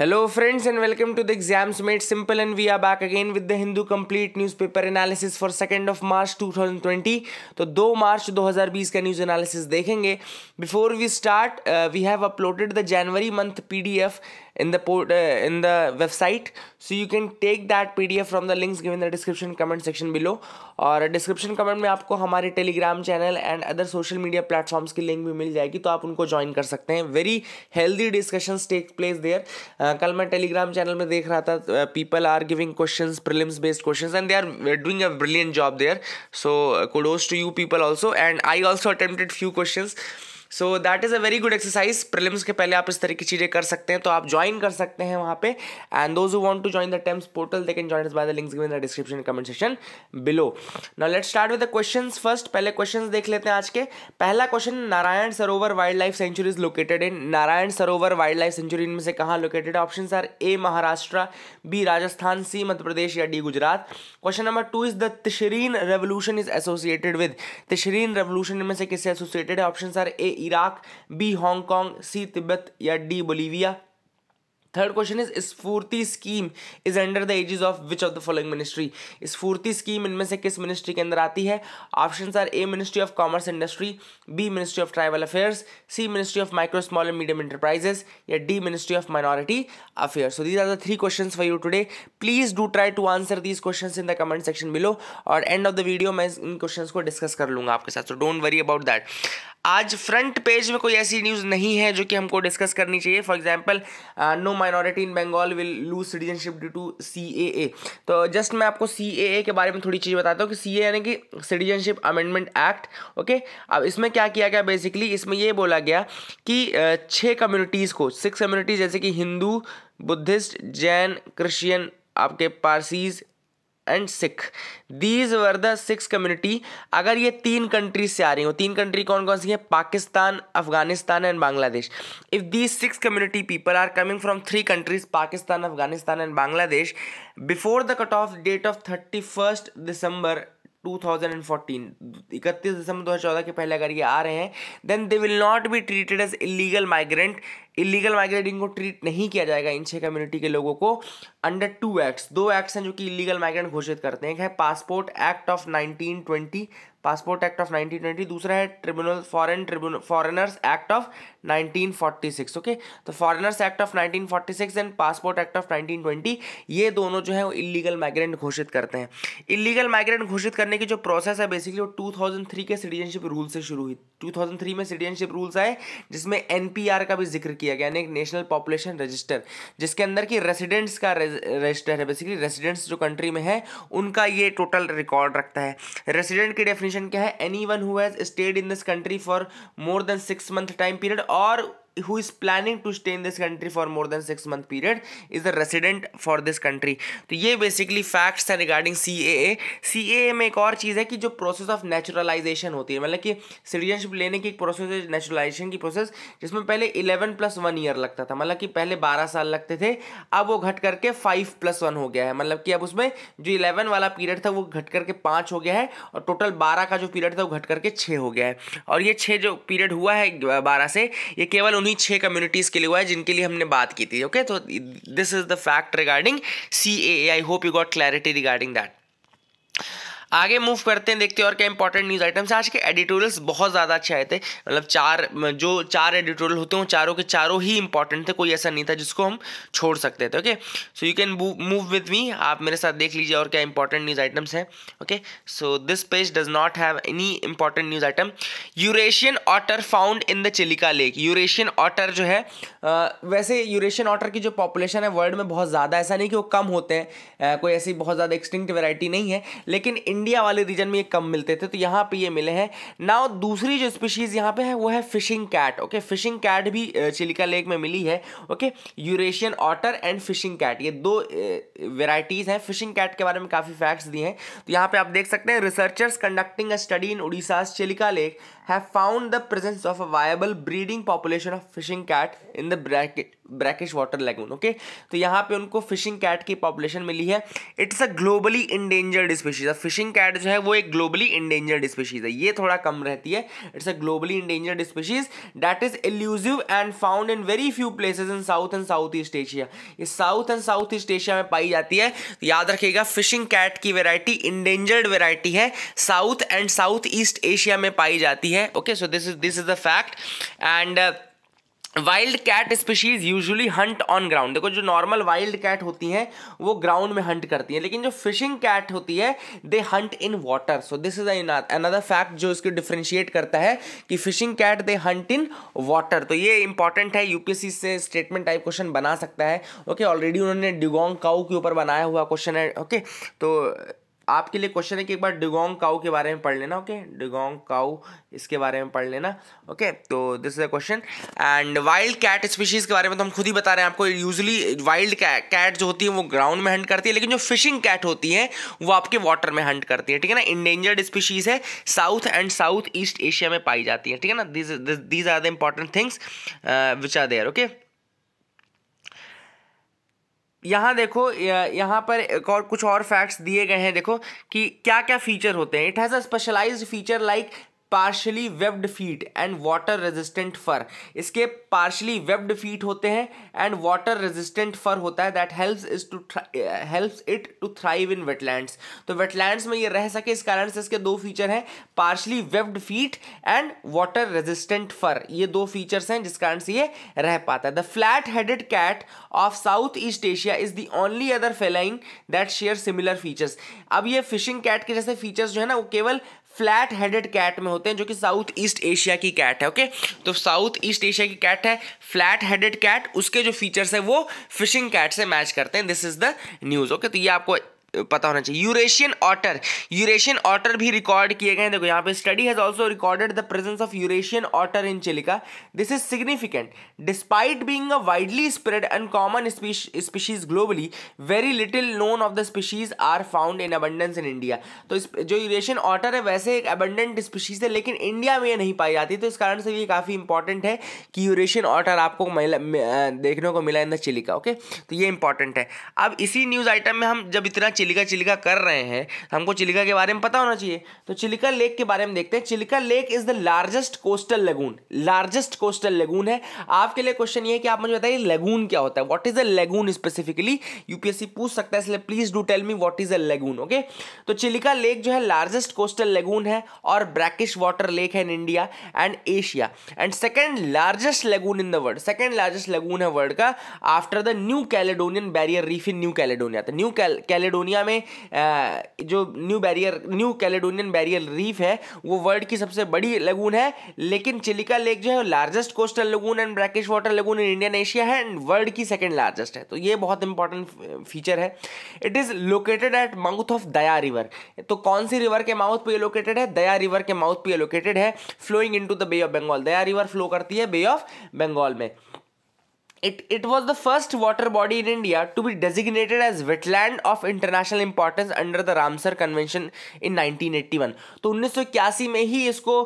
Hello friends and welcome to the exams made simple and we are back again with the Hindu complete newspaper analysis for second of March 2020 तो दो March 2020 का news analysis देखेंगे before we start we have uploaded the January month PDF in the port, uh, in the website so you can take that pdf from the links given in the description comment section below और description comment में आपको हमारे telegram channel and other social media platforms की link भी मिल जाएगी तो आप उनको join कर सकते हैं very healthy discussions take place there uh, कल मैं telegram channel में देख रहा था uh, people are giving questions prelims based questions and they are doing a brilliant job there so uh, kudos to you people also and I also attempted few questions so that is a very good exercise prelims के पहले आप इस तरह की चीज़ें कर सकते हैं तो आप ज्वाइन कर सकते हैं वहाँ पे and those want to join the TEMS portal they can join by the links given the description comment section below now let start with the question first पहले क्वेश्चन देख लेते हैं आज के पहला क्वेश्चन Narayan Sarovar wildlife sanctuary is located in Narayan Sarovar wildlife sanctuary इनमें से कहाँ located option are A Maharashtra B Rajasthan C Madhya Pradesh या D Gujarat question number two is the Tishreen revolution is associated with Tishreen revolution में से किससे एसोसिएटेड है option are A Iraq B Hong Kong C Tibet या D Bolivia third question is SFURTI scheme is under the aegis of which of the following ministry SFURTI scheme इनमें से किस ministry के अंदर आती है option are A ministry of commerce industry B ministry of tribal affairs C ministry of micro small and medium enterprises या D ministry of minority affair so these are the three question for you today please do try to answer these question in the comment section below और end of the video मैं इन question को discuss कर लूंगा आपके साथ so don't worry about that आज front page में कोई ऐसी न्यूज़ नहीं है जो कि हमको डिस्कस करनी चाहिए for example no minority in Bengal will lose citizenship due to C A A तो जस्ट मैं आपको सी ए ए के बारे में थोड़ी चीज़ बताता हूँ कि सी ए यानी कि सिटीजनशिप अमेंडमेंट एक्ट ओके अब इसमें क्या किया गया बेसिकली इसमें ये बोला गया कि uh, छः कम्युनिटीज़ को सिक्स कम्युनिटीज़ जैसे कि हिंदू बुद्धिस्ट जैन क्रिश्चियन आपके Parsis and Sikh these were the six community अगर ये तीन कंट्रीज से आ रही हो तीन कंट्री कौन कौन सी है Pakistan Afghanistan and Bangladesh if these six community people are coming from three countries Pakistan Afghanistan and Bangladesh before the cut off date of thirty first December 2014 इकतीस दिसंबर 2014 के पहले अगर ये आ रहे हैं then they will not be treated as illegal migrant illegal migrating को ट्रीट नहीं किया जाएगा इन छह कम्युनिटी के लोगों को अंडर टू एक्ट्स दो एक्ट्स हैं जो कि इलीगल माइग्रेंट घोषित करते हैं एक है passport act of 1920 passport act of 1920 दूसरा है tribunal foreign tribunal foreigners act of 1946 okay तो foreigners act of 1946 and passport act of 1920 ये दोनों जो है वो इलीगल माइग्रेंट घोषित करते हैं इलीगल माइग्रेंट घोषित करने की जो प्रोसेस है बेसिकली वो 2003 के सिटीजनशिप रूल से शुरू हुई 2003 में सिटीजनशिप रूल्स आए जिसमें एनपीआर का भी जिक्र किया किया गया यानी नेशनल पॉपुलेशन रजिस्टर जिसके अंदर की रेसिडेंट्स का रजिस्टर है बेसिकली रेसिडेंट्स जो कंट्री में है उनका ये टोटल रिकॉर्ड रखता है रेसिडेंट की डेफिनेशन क्या है anyone who stayed in this country for more than six month time period और who is planning to stay in this country for more than six month period is a resident for this country तो ये basically facts हैं regarding C A ए सी ए में एक और चीज़ है कि जो process of naturalization होती है मतलब कि citizenship लेने की एक process है naturalization की process जिसमें पहले इलेवन प्लस वन ईयर लगता था मतलब कि पहले बारह साल लगते थे अब वो घट करके फाइव प्लस वन हो गया है मतलब कि अब उसमें जो इलेवन वाला पीरियड था वो घट करके पाँच हो गया है और टोटल बारह का जो पीरियड था वो घट करके छः हो गया है और ये छः जो पीरियड हुआ है बारह से ये केवल उन्हीं छह कम्युनिटीज़ के लिए हुआ है जिनके लिए हमने बात की थी ओके तो this is the fact regarding C A I hope you got clarity regarding that आगे मूव करते हैं देखते हैं और क्या इंपॉर्टेंट न्यूज़ आइटम्स आज के एडिटोरियल्स बहुत ज़्यादा अच्छे आए थे मतलब चार जो चार एडिटोरियल होते हैं चारों के चारों ही इंपॉर्टेंट थे कोई ऐसा नहीं था जिसको हम छोड़ सकते थे okay so you can move with me आप मेरे साथ देख लीजिए और क्या इंपॉर्टेंट न्यूज़ आइटम्स हैं okay so this page does not have any important news item Eurasian otter found in the Chilika lake Eurasian otter जो है आ, वैसे यूरेशियन ऑटर की जो पॉपुलेशन है वर्ल्ड में बहुत ज़्यादा ऐसा नहीं कि वो कम होते हैं कोई ऐसी बहुत ज़्यादा एक्सटिंक्ट वेराइटी नहीं है लेकिन इंडिया वाले रीजन में ये कम मिलते थे तो यहाँ पे ये मिले हैं नाउ दूसरी जो स्पीशीज़ यहाँ पे है वो है fishing cat okay fishing cat भी चिलिका लेक में मिली है okay Eurasian otter and fishing cat ये दो वेराइटीज़ हैं फिशिंग कैट के बारे में काफ़ी फैक्ट्स दिए हैं तो यहाँ पे आप देख सकते हैं researchers conducting a study in Orissa Chilika lake have found the presence of a viable breeding population of fishing cat in the brack brackish water lagoon okay तो यहाँ पे उनको फिशिंग कैट की पॉपुलेशन मिली है it's a globally endangered species fishing cat जो है वो एक ग्लोबली इंडेंजर्ड स्पीशीज है ये थोड़ा कम रहती है it's a globally endangered species that is elusive and found in very few places in south and south east Asia ये south and south east Asia में पाई जाती है तो याद रखिएगा फिशिंग कैट की वेराइटी इंडेंजर्ड वेराइटी है south and south east Asia में पाई जाती है okay so this is this is the fact and wild cat species usually hunt on ground देखो जो नॉर्मल वाइल्ड कैट होती हैं वो ग्राउंड में हंट करती हैं लेकिन जो फिशिंग कैट होती है they hunt in water so this is another fact जो इसको डिफ्रेंशिएट करता है कि fishing cat they hunt in water तो ये इंपॉर्टेंट है यूपीएससी से स्टेटमेंट टाइप क्वेश्चन बना सकता है ओके ऑलरेडी उन्होंने डिगोंग काउ के ऊपर बनाया हुआ क्वेश्चन है ओके okay? तो आपके लिए क्वेश्चन है कि एक बार डिगोंग काउ के बारे में पढ़ लेना ओके डिगोंग काउ इसके बारे में पढ़ लेना ओके तो this is a question and wild cat species के बारे में तो हम खुद ही बता रहे हैं आपको यूजली वाइल्ड कैट जो होती है वो ग्राउंड में हंट करती है लेकिन जो फिशिंग कैट होती है वो आपके वाटर में हंट करती है ठीक है ना इंडेंजर्ड स्पीशीज़ है south and south east Asia में पाई जाती है ठीक है ना these are the important things which are there okay यहाँ देखो यहाँ पर एक और कुछ और फैक्ट्स दिए गए हैं देखो कि क्या क्या फीचर होते हैं it has a specialised feature like partially webbed feet and water resistant fur इसके पार्शली वेब्ड फीट होते हैं एंड वाटर रेजिस्टेंट फर होता है that helps is to helps it to thrive in wetlands तो wetlands में ये रह सके इस कारण से इसके दो फीचर हैं partially webbed feet and water resistant fur ये दो फीचर्स हैं जिस कारण से ये रह पाता है the flat headed cat of south east Asia is the only other feline that share similar features अब ये फिशिंग कैट के जैसे फीचर्स जो है ना वो केवल फ्लैट हेडेड कैट में होते हैं जो कि साउथ ईस्ट एशिया की कैट है ओके तो साउथ ईस्ट एशिया की कैट है फ्लैट हेडेड कैट उसके जो फीचर्स है वो फिशिंग कैट से मैच करते हैं this is the news okay तो ये आपको पता होना चाहिए यूरेशियन ऑटर यूरेशियन ऑटर भी रिकॉर्ड किए गए देखो यहाँ पे study has also recorded the presence of Eurasian otter in Chilika this is significant despite being a widely spread and common species globally very little known of the species are found in abundance in India तो जो Eurasian otter है वैसे एक abundant species है लेकिन India में ये नहीं पाई जाती तो इस कारण से ये काफ़ी इंपॉर्टेंट है कि यूरेशियन ऑटर आपको देखने को मिला इन द चिलिका ओके तो ये इंपॉर्टेंट है अब इसी न्यूज़ आइटम में हम जब इतना चिलिका चिलिका कर रहे हैं हमको चिलिका के बारे में पता होना चाहिए तो चिलिका लेक के बारे में देखते हैं Chilika lake is the largest coastal lagoon largest coastal lagoon है आपके लिए क्वेश्चन ये है कि आप मुझे बताइए लगून क्या होता है what is a lagoon specifically UPSC पूछ सकता है इसलिए please do tell me what is a lagoon okay तो चिलिका लेक जो है लार्जेस्ट कोस्टल लेगून है और ब्रैकिश वाटर लेक है in India and Asia and second largest lagoon in the world second largest lagoon है वर्ल्ड का after the New Caledonian barrier reef in New Caledonia तो New Caledonia दुनिया में जो New barrier New Caledonian barrier reef है वो world की सबसे बड़ी लगून है लेकिन चिलिका लेक जो है largest coastal lagoon and brackish water lagoon in Indian Asia है एंड वर्ल्ड की सेकेंड लार्जेस्ट है तो ये बहुत इंपॉर्टेंट फीचर है it is located at mouth of Daya river तो कौन सी रिवर के माउथ पे ये लोकेटेड है दया रिवर के माउथ पे ये लोकेटेड है flowing in the Bay of Bengal Daya river flow करती है बे ऑफ बंगाल में It, it was the first water body in India to be designated as wetland of international importance under the Ramsar Convention in 1981. तो 1981 में ही इसको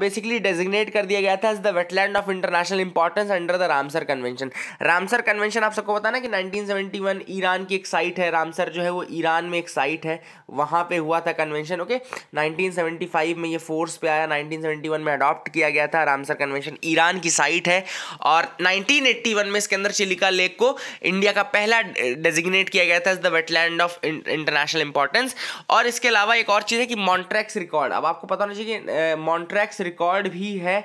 basically uh, designate कर दिया गया था as the wetland of international importance under the Ramsar Convention Ramsar Convention आप सबको पता ना कि 1971 ईरान की एक साइट है रामसर जो है वो ईरान में एक साइट है वहाँ पे हुआ था कन्वेंशन ओके okay? 1975 में ये फोर्स पे आया 1971 में अडॉप्ट किया गया था रामसर कन्वेंशन ईरान की साइट है और 1981 में इसके अंदर चिलिका लेक को इंडिया का पहला डेजिग्नेट किया गया था as the wetland of international importance और इसके अलावा एक और चीज़ है कि मॉन्ट्रैक्स रिकॉर्ड अब आपको पता होना चाहिए कि मॉन्ट्रैक्स रिकॉर्ड भी है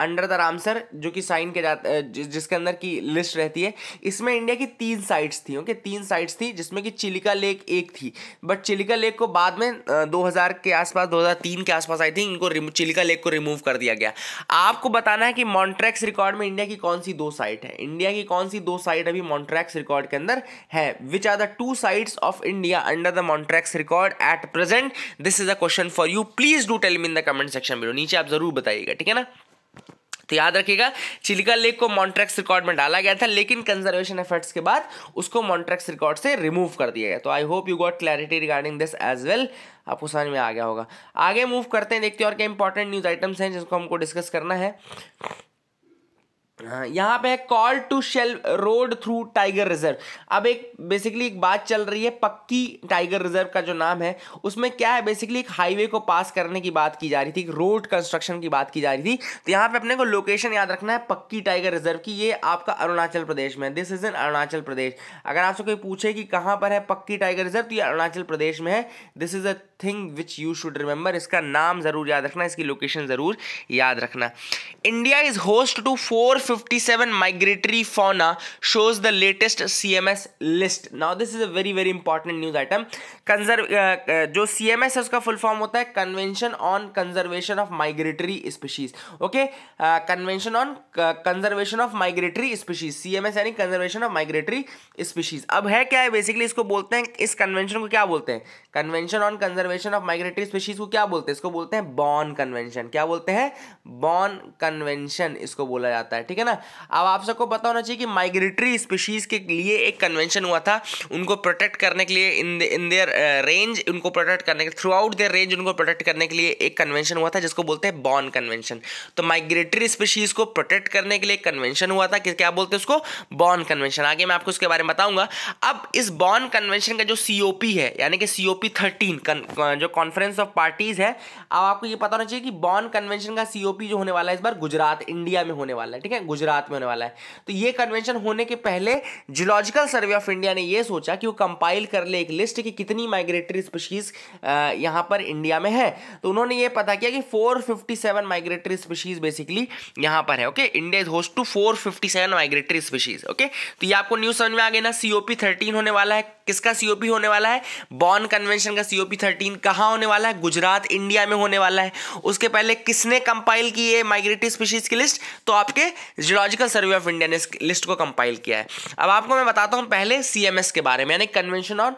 अंडर द रामसर जो कि साइन के जाते जिसके अंदर की लिस्ट रहती है इसमें इंडिया की तीन साइट्स थी ओके तीन साइट्स थी जिसमें कि चिलिका लेक एक थी बट चिलिका लेक को बाद में 2000 के आसपास 2003 के आसपास आई थी इनको चिलिका लेक को रिमूव कर दिया गया आपको बताना है कि मॉन्ट्रैक्स रिकॉर्ड में इंडिया की कौन सी दो साइट है इंडिया की कौन सी दो साइट अभी मॉन्ट्रैक्स रिकॉर्ड के अंदर है which are the two sites of India under the Montreux record at present this is a question for you please do tell me in the comment section में नीचे आप जरूर बताइएगा ठीक है ना तो याद रखिएगा चिलिका लेक को मॉन्ट्रेक्स रिकॉर्ड में डाला गया था लेकिन कंजर्वेशन एफर्ट्स के बाद उसको मॉन्ट्रेक्स रिकॉर्ड से रिमूव कर दिया गया तो I hope you got clarity regarding this as well आपको समझ में आ गया होगा आगे मूव करते हैं देखते हैं और क्या इंपॉर्टेंट न्यूज़ आइटम्स हैं जिसको हमको डिस्कस करना है हाँ, यहाँ पे है कॉल टू शेल रोड थ्रू टाइगर रिजर्व अब एक बेसिकली एक बात चल रही है पक्की टाइगर रिजर्व का जो नाम है उसमें क्या है बेसिकली एक हाईवे को पास करने की बात की जा रही थी रोड कंस्ट्रक्शन की बात की जा रही थी तो यहाँ पे अपने को लोकेशन याद रखना है पक्की टाइगर रिजर्व की ये आपका अरुणाचल प्रदेश में this is in Arunachal Pradesh अगर आपसे कोई पूछे कि कहाँ पर है पक्की टाइगर रिजर्व तो ये अरुणाचल प्रदेश में है this is a thing which you should remember इसका नाम जरूर याद रखना इसकी लोकेशन जरूर याद रखना India is host to four 57 migratory fauna shows the latest CMS list. Now this is a very very important news item. Conserv uh, uh, जो CMS है उसका full form होता है Convention on Conservation of Migratory Species. Okay, uh, Convention on uh, Conservation of Migratory Species. CMS यानी Conservation of Migratory Species. अब है क्या है basically इसको बोलते हैं इस convention को क्या बोलते हैं Convention on Conservation of Migratory Species को क्या बोलते हैं इसको बोलते हैं बॉन Convention. क्या बोलते हैं बॉन Convention इसको बोला जाता है ठीक है ठीक है ना अब आप सबको पता होना चाहिए कि माइग्रेटरी स्पीशीज़ के लिए एक कन्वेंशन हुआ था उनको प्रोटेक्ट करने के लिए इन इन देयर रेंज उनको प्रोटेक्ट करने के थ्रू आउट देयर रेंज उनको प्रोटेक्ट करने के लिए एक कन्वेंशन हुआ था जिसको बोलते हैं बॉन कन्वेंशन तो माइग्रेटरी स्पीशीज़ को प्रोटेक्ट करने के लिए कन्वेंशन हुआ था क्या बोलते हैं उसको बॉन कन्वेंशन आगे मैं आपको उसके बारे में बताऊंगा अब इस बॉन कन्वेंशन का जो सीओपी है यानी कि सीओपी थर्टीन जो कॉन्फ्रेंस ऑफ पार्टीज़ है अब आपको ये पता होना चाहिए कि बॉन कन्वेंशन का सीओपी जो होने वाला है इस बार गुजरात इंडिया में होने वाला है ठीक है गुजरात में होने वाला है तो ये कन्वेंशन होने के पहले जियोलॉजिकल सर्वे ऑफ इंडिया ने यह सोचा कि वो कंपाइल कर ले एक लिस्ट कि कितनी माइग्रेटरी स्पीशीज यहाँ पर इंडिया में है तो उन्होंने ये पता किया कि 457 माइग्रेटरी स्पीशीज बेसिकली यहाँ पर है okay India is host to 457 migratory species okay तो ये आपको न्यूज समझ में आ गई ना सीओपी थर्टीन होने वाला है किसका सीओपी होने वाला है बॉन कन्वेंशन का सीओपी थर्टीन कहाँ होने वाला है गुजरात इंडिया में होने वाला है उसके पहले किसने कंपाइल की है माइग्रेटरी स्पीशीज की लिस्ट तो आपके जियोलॉजिकल सर्वे ऑफ इंडिया ने इस लिस्ट को कंपाइल किया है अब आपको मैं बताता हूँ पहले एस के बारे में यानी Convention on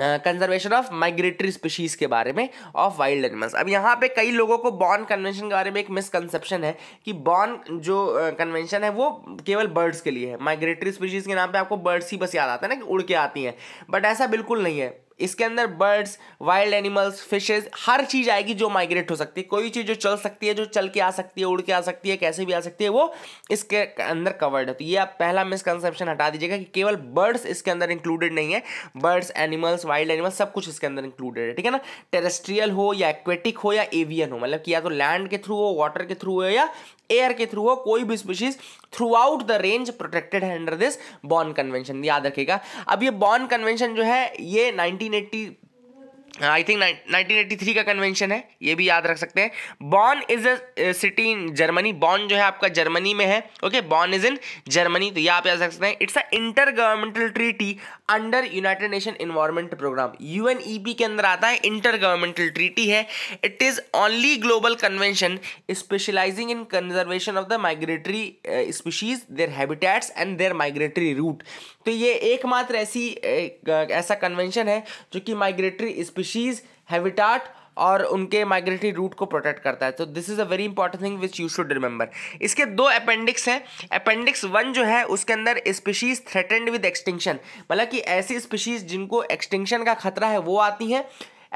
Conservation of Migratory species के बारे में ऑफ वाइल्ड एनिमल्स अब यहाँ पे कई लोगों को बॉर्न कन्वेंशन के बारे में एक मिसकंसेप्शन है कि बॉर्न जो कन्वेंशन uh, है वो केवल बर्ड्स के लिए है माइग्रेटरी स्पीशीज़ के नाम पे आपको बर्ड्स ही बस याद आते हैं ना कि उड़ के आती हैं बट ऐसा बिल्कुल नहीं है इसके अंदर बर्ड्स वाइल्ड एनिमल्स फिशेज हर चीज़ आएगी जो माइग्रेट हो सकती है कोई चीज़ जो चल सकती है जो चल के आ सकती है उड़ के आ सकती है कैसे भी आ सकती है वो इसके अंदर कवर्ड है तो ये आप पहला मिसकनसेप्शन हटा दीजिएगा कि केवल बर्ड्स इसके अंदर इंक्लूडेड नहीं है बर्ड्स एनिमल्स वाइल्ड एनिमल्स सब कुछ इसके अंदर इंक्लूडेड है ठीक है ना टेरेस्ट्रियल हो या एक्वेटिक हो या एवियन हो मतलब कि या तो लैंड के थ्रू हो वाटर के थ्रू हो या एयर के थ्रू हो कोई भी species throughout the range protected है अंडर दिस बॉर्न कन्वेंशन याद रखेगा अब ये बॉर्न कन्वेंशन जो है ये 1980 आई थिंक 1983 का कन्वेंशन है ये भी याद रख सकते हैं Bonn is a city in Germany Bonn जो है आपका जर्मनी में है okay Bonn is in Germany तो ये आप याद रख सकते हैं it's a intergovernmental treaty under United Nation Environment Programme U e के अंदर आता है इंटर गवर्नमेंटल ट्रीटी है it is only global convention specialising in conservation of the migratory species their habitats and their migratory route तो ये एकमात्र ऐसी ऐसा कन्वेंशन है जो कि माइग्रेटरी स्पीशी स्पीशीज़ हैविटाट और उनके माइग्रेटरी रूट को प्रोटेक्ट करता है तो this is a very important thing which you should remember इसके दो अपेंडिक्स हैं अपेंडिक्स वन जो है उसके अंदर स्पीशीज थ्रेटेंड विद एक्सटिंक्शन मतलब कि ऐसी स्पीशीज जिनको एक्सटिंक्शन का खतरा है वो आती हैं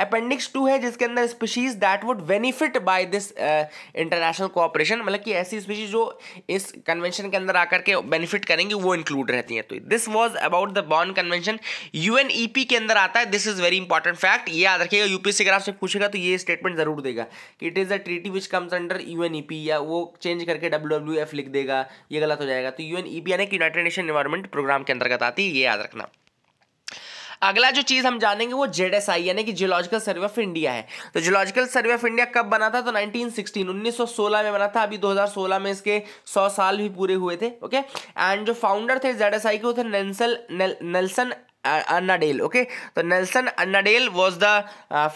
अपेंडिक्स टू है जिसके अंदर species that would benefit by this international cooperation मतलब कि ऐसी स्पीशीज जो इस कन्वेंशन के अंदर आकर के बेनिफिट करेंगी वो इंक्लूड रहती हैं तो this was about the Bonn Convention UNEP के अंदर आता है this is very important fact ये याद रखिएगा यूपीएससी अगर आपसे पूछेगा तो ये स्टेटमेंट जरूर देगा कि it is a treaty which comes under U या वो चेंज करके डब्ल्यू लिख देगा ये गलत हो जाएगा तो यू यानी कि यूनाइटेड नेशन एनवायरमेंट प्रोग्राम के अंतर्गत आती है ये याद रखना अगला जो चीज़ हम जानेंगे वो जेड एस आई यानी कि जियोलॉजिकल सर्वे ऑफ इंडिया है तो जियोलॉजिकल सर्वे ऑफ इंडिया कब बना था तो 1916 1916 में बना था अभी 2016 में इसके 100 साल भी पूरे हुए थे ओके एंड जो फाउंडर थे जेड एस आई के वो थे नेल्सन नेल्सन अन्नाडेल ओके तो Nelson Annandale was the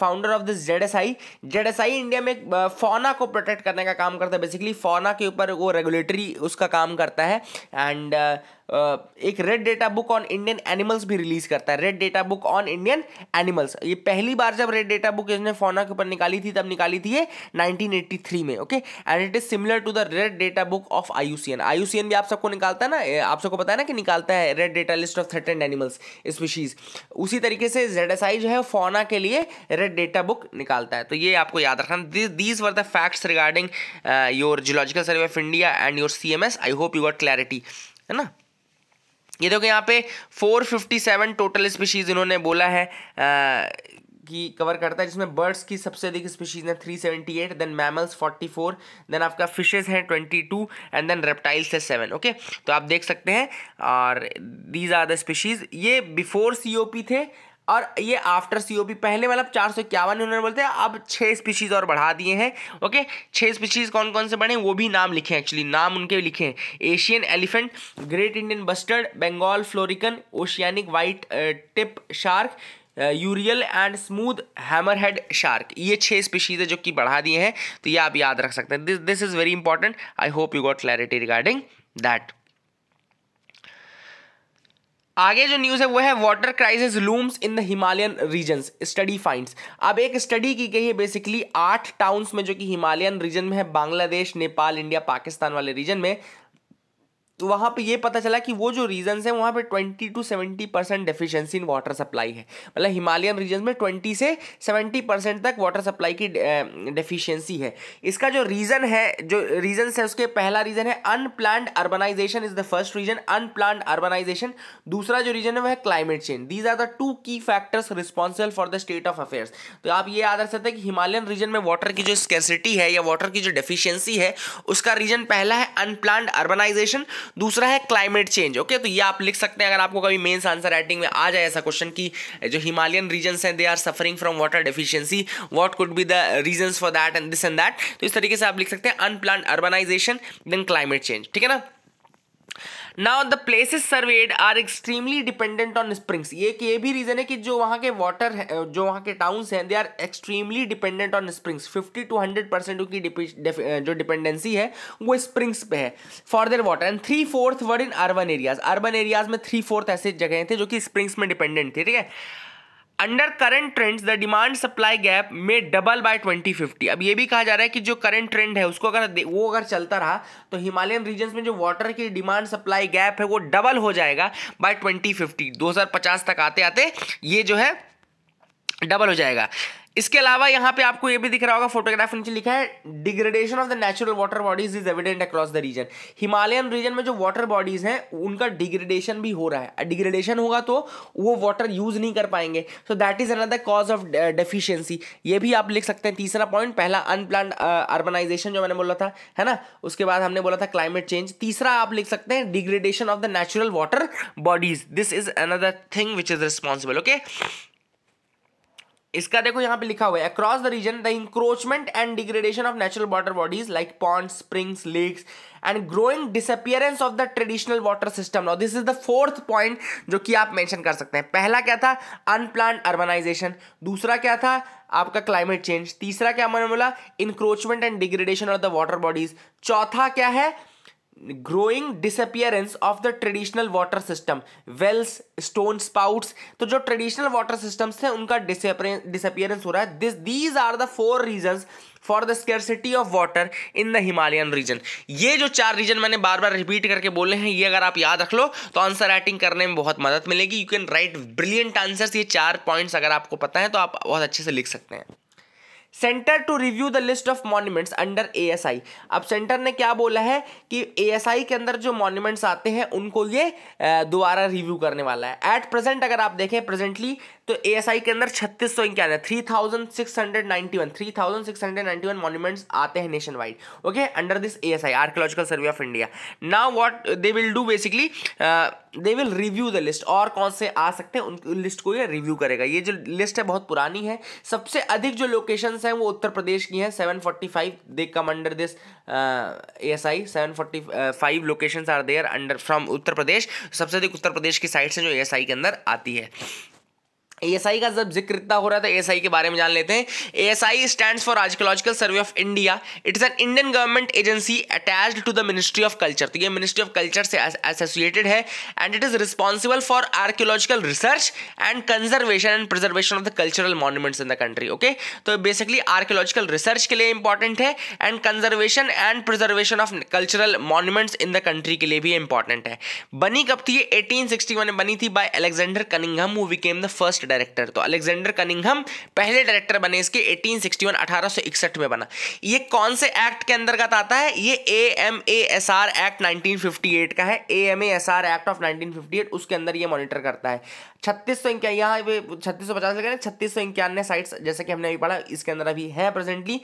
founder of this Z Z S I S I India में फोना को प्रोटेक्ट करने का काम करता है बेसिकली फोना के ऊपर वो रेगुलेटरी उसका काम करता है एंड uh, एक red data book on Indian animals भी रिलीज करता है red data book on Indian animals ये पहली बार जब रेड डेटा बुक इसने फोना के ऊपर निकाली थी तब निकाली थी ये 1983 में okay and it is similar to the red data book of IUCN IUCN भी आप सबको निकालता है ना आप सबको पता है ना कि निकालता है red data list of threat animals species उसी तरीके से जेड जो है फोना के लिए रेड डेटा बुक निकालता है तो ये आपको याद रखना these were the facts regarding your Geological Survey of India and your see I hope you got clarity है ना ये देखो यहाँ पे 457 टोटल स्पीशीज़ इन्होंने बोला है आ, कि कवर करता है जिसमें बर्ड्स की सबसे अधिक स्पीशीज़ हैं 378 देन मैमल्स 44 देन आपका फिशेस हैं 22 एंड देन रेप्टाइल्स है सेवन ओके तो आप देख सकते हैं और दीज आर द स्पीशीज़ ये बिफोर सी थे और ये आफ्टर सीओपी पहले मतलब चार सौ इक्यावन उन्होंने बोलते हैं अब छः स्पीशीज़ और बढ़ा दिए हैं ओके छः स्पीशीज़ कौन कौन से बढ़े वो भी नाम लिखे हैं एक्चुअली नाम उनके लिखे हैं Asian elephant great Indian bustard Bengal florican oceanic white tip shark urial and smooth hammer head shark ये छः स्पीशीज़ है जो कि बढ़ा दिए हैं तो ये आप याद रख सकते हैं this this is very important I hope you got clarity regarding that आगे जो न्यूज़ है वो है water crisis looms in the Himalayan region study finds अब एक स्टडी की गई है बेसिकली आठ टाउन्स में जो कि हिमालयन रीजन में है बांग्लादेश नेपाल इंडिया पाकिस्तान वाले रीजन में तो वहाँ पे ये पता चला कि वो जो रीजन्स हैं वहाँ पे 20 to 70 percent deficiency in water supply है मतलब हिमालयन रीजन में 20 से 70 परसेंट तक वाटर सप्लाई की डेफिशिएंसी है इसका जो रीज़न है जो रीजन्स है उसके पहला रीज़न है unplanned urbanisation is the first reason unplanned urbanisation दूसरा जो रीजन है वह climate change these are the two key factors responsible for the state of affairs तो आप ये याद रख सकते हैं कि हिमालयन रीजन में वाटर की जो स्केसिटी है या वाटर की जो डेफिशियंसी है उसका रीजन पहला है अनप्लान्ड अर्बनाइजेशन दूसरा है क्लाइमेट चेंज ओके तो ये आप लिख सकते हैं अगर आपको कभी मेन्स आंसर राइटिंग में आ जाए ऐसा क्वेश्चन की जो हिमालयन रीजन हैं they are suffering from water deficiency what could be the reason for that and this and that तो इस तरीके से आप लिख सकते हैं unplanned urbanisation then climate change ठीक है ना now the places surveyed are extremely dependent on springs ये कि ये भी रीजन है कि जो वहाँ के वाटर है जो वहाँ के टाउन्स हैं they are extremely dependent on springs fifty to hundred percent उनकी जो डिपेंडेंसी है वो स्प्रिंग्स पे है for their water and three fourth were in urban areas urban areas में थ्री फोर्थ ऐसे जगह थे जो कि स्प्रिंग्स में डिपेंडेंट थे ठीक है under current trends the demand supply gap में डबल बाय 2050 अब ये भी कहा जा रहा है कि जो करंट ट्रेंड है उसको अगर वो अगर चलता रहा तो हिमालयन रीजन में जो वाटर की डिमांड सप्लाई गैप है वो डबल हो जाएगा बाय 2050 2050 तक आते आते ये जो है डबल हो जाएगा इसके अलावा यहाँ पे आपको ये भी दिख रहा होगा फोटोग्राफ नीचे लिखा है degradation of the natural water bodies is evident across the region Himalayan region में जो वाटर बॉडीज हैं उनका डिग्रेडेशन भी हो रहा है डिग्रेडेशन होगा तो वो वाटर यूज नहीं कर पाएंगे so that is another cause of deficiency ये भी आप लिख सकते हैं तीसरा पॉइंट पहला अनप्लान अर्बनाइजेशन जो मैंने बोला था है ना उसके बाद हमने बोला था क्लाइमेट चेंज तीसरा आप लिख सकते हैं degradation of the natural water bodies this is another thing which is responsible okay इसका देखो यहाँ पे लिखा हुआ है across the region the encroachment and degradation of natural water bodies like pond springs lakes and growing disappearance of the traditional water system now this is the fourth point जो कि आप मेंशन कर सकते हैं पहला क्या था अनप्लान अर्बनाइजेशन दूसरा क्या था आपका क्लाइमेट चेंज तीसरा क्या मैंने बोला encroachment and degradation of the water bodies चौथा क्या है growing disappearance of the traditional water system wells stone spouts तो जो ट्रेडिशनल वाटर सिस्टम्स हैं उनका डिसअपियरेंस हो रहा है this these are the four reason for the scarcity of water in the Himalayan region ये जो चार रीजन मैंने बार बार रिपीट करके बोले हैं ये अगर आप याद रख लो तो आंसर राइटिंग करने में बहुत मदद मिलेगी you can write brilliant answers ये चार पॉइंट्स अगर आपको पता है तो आप बहुत अच्छे से लिख सकते हैं centre to review the list of monuments under I अब सेंटर ने क्या बोला है कि आई के अंदर जो मॉन्यूमेंट्स आते हैं उनको ये दोबारा रिव्यू करने वाला है एट प्रेजेंट अगर आप देखें प्रेजेंटली तो आई के अंदर छत्तीस सौ इक्यानवे three thousand six hundred ninety one three thousand six hundred ninety one monuments आते हैं nation wide okay under this A S I archaeological survey of India now what they will do basically they will review the list और कौन से आ सकते हैं उन list को ये रिव्यू करेगा ये जो लिस्ट है बहुत पुरानी है सबसे अधिक जो लोकेशन हैं वो उत्तर प्रदेश की हैं seven forty five they come under this A S I seven forty five location are there under from Uttar Pradesh सबसे अधिक उत्तर प्रदेश की साइड से जो ए एस आई के अंदर आती है एएसआई का जब जिक्र इतना हो रहा था एएसआई तो के बारे में जान लेते हैं ASI stands for archaeological survey of India it is an Indian government agency attached to the ministry of culture तो ये मिनिस्ट्री ऑफ कल्चर से एसोसिएटेड है and it is responsible for archaeological research and conservation and preservation of the cultural monuments in the country okay तो basically archaeological research के लिए important है and conservation and preservation of cultural monuments in the country के लिए भी important है बनी कब थी एटीन में बनी थी by Alexander Cunningham who became the first director तो अलेक्जेंडर कनिंगम पहले डायरेक्टर बने इसके 1861 1861 में बना ये कौन से एक्ट के अंतर्गत आता है ये A M A S R act nineteen का है A M A S R act of nineteen उसके अंदर ये मॉनिटर करता है छत्तीस सौ इक्यावन यहाँ पे छत्तीस सौ पचास लगे छत्तीस सौ इक्यानवे साइट जैसे कि हमने अभी पढ़ा इसके अंदर अभी है presently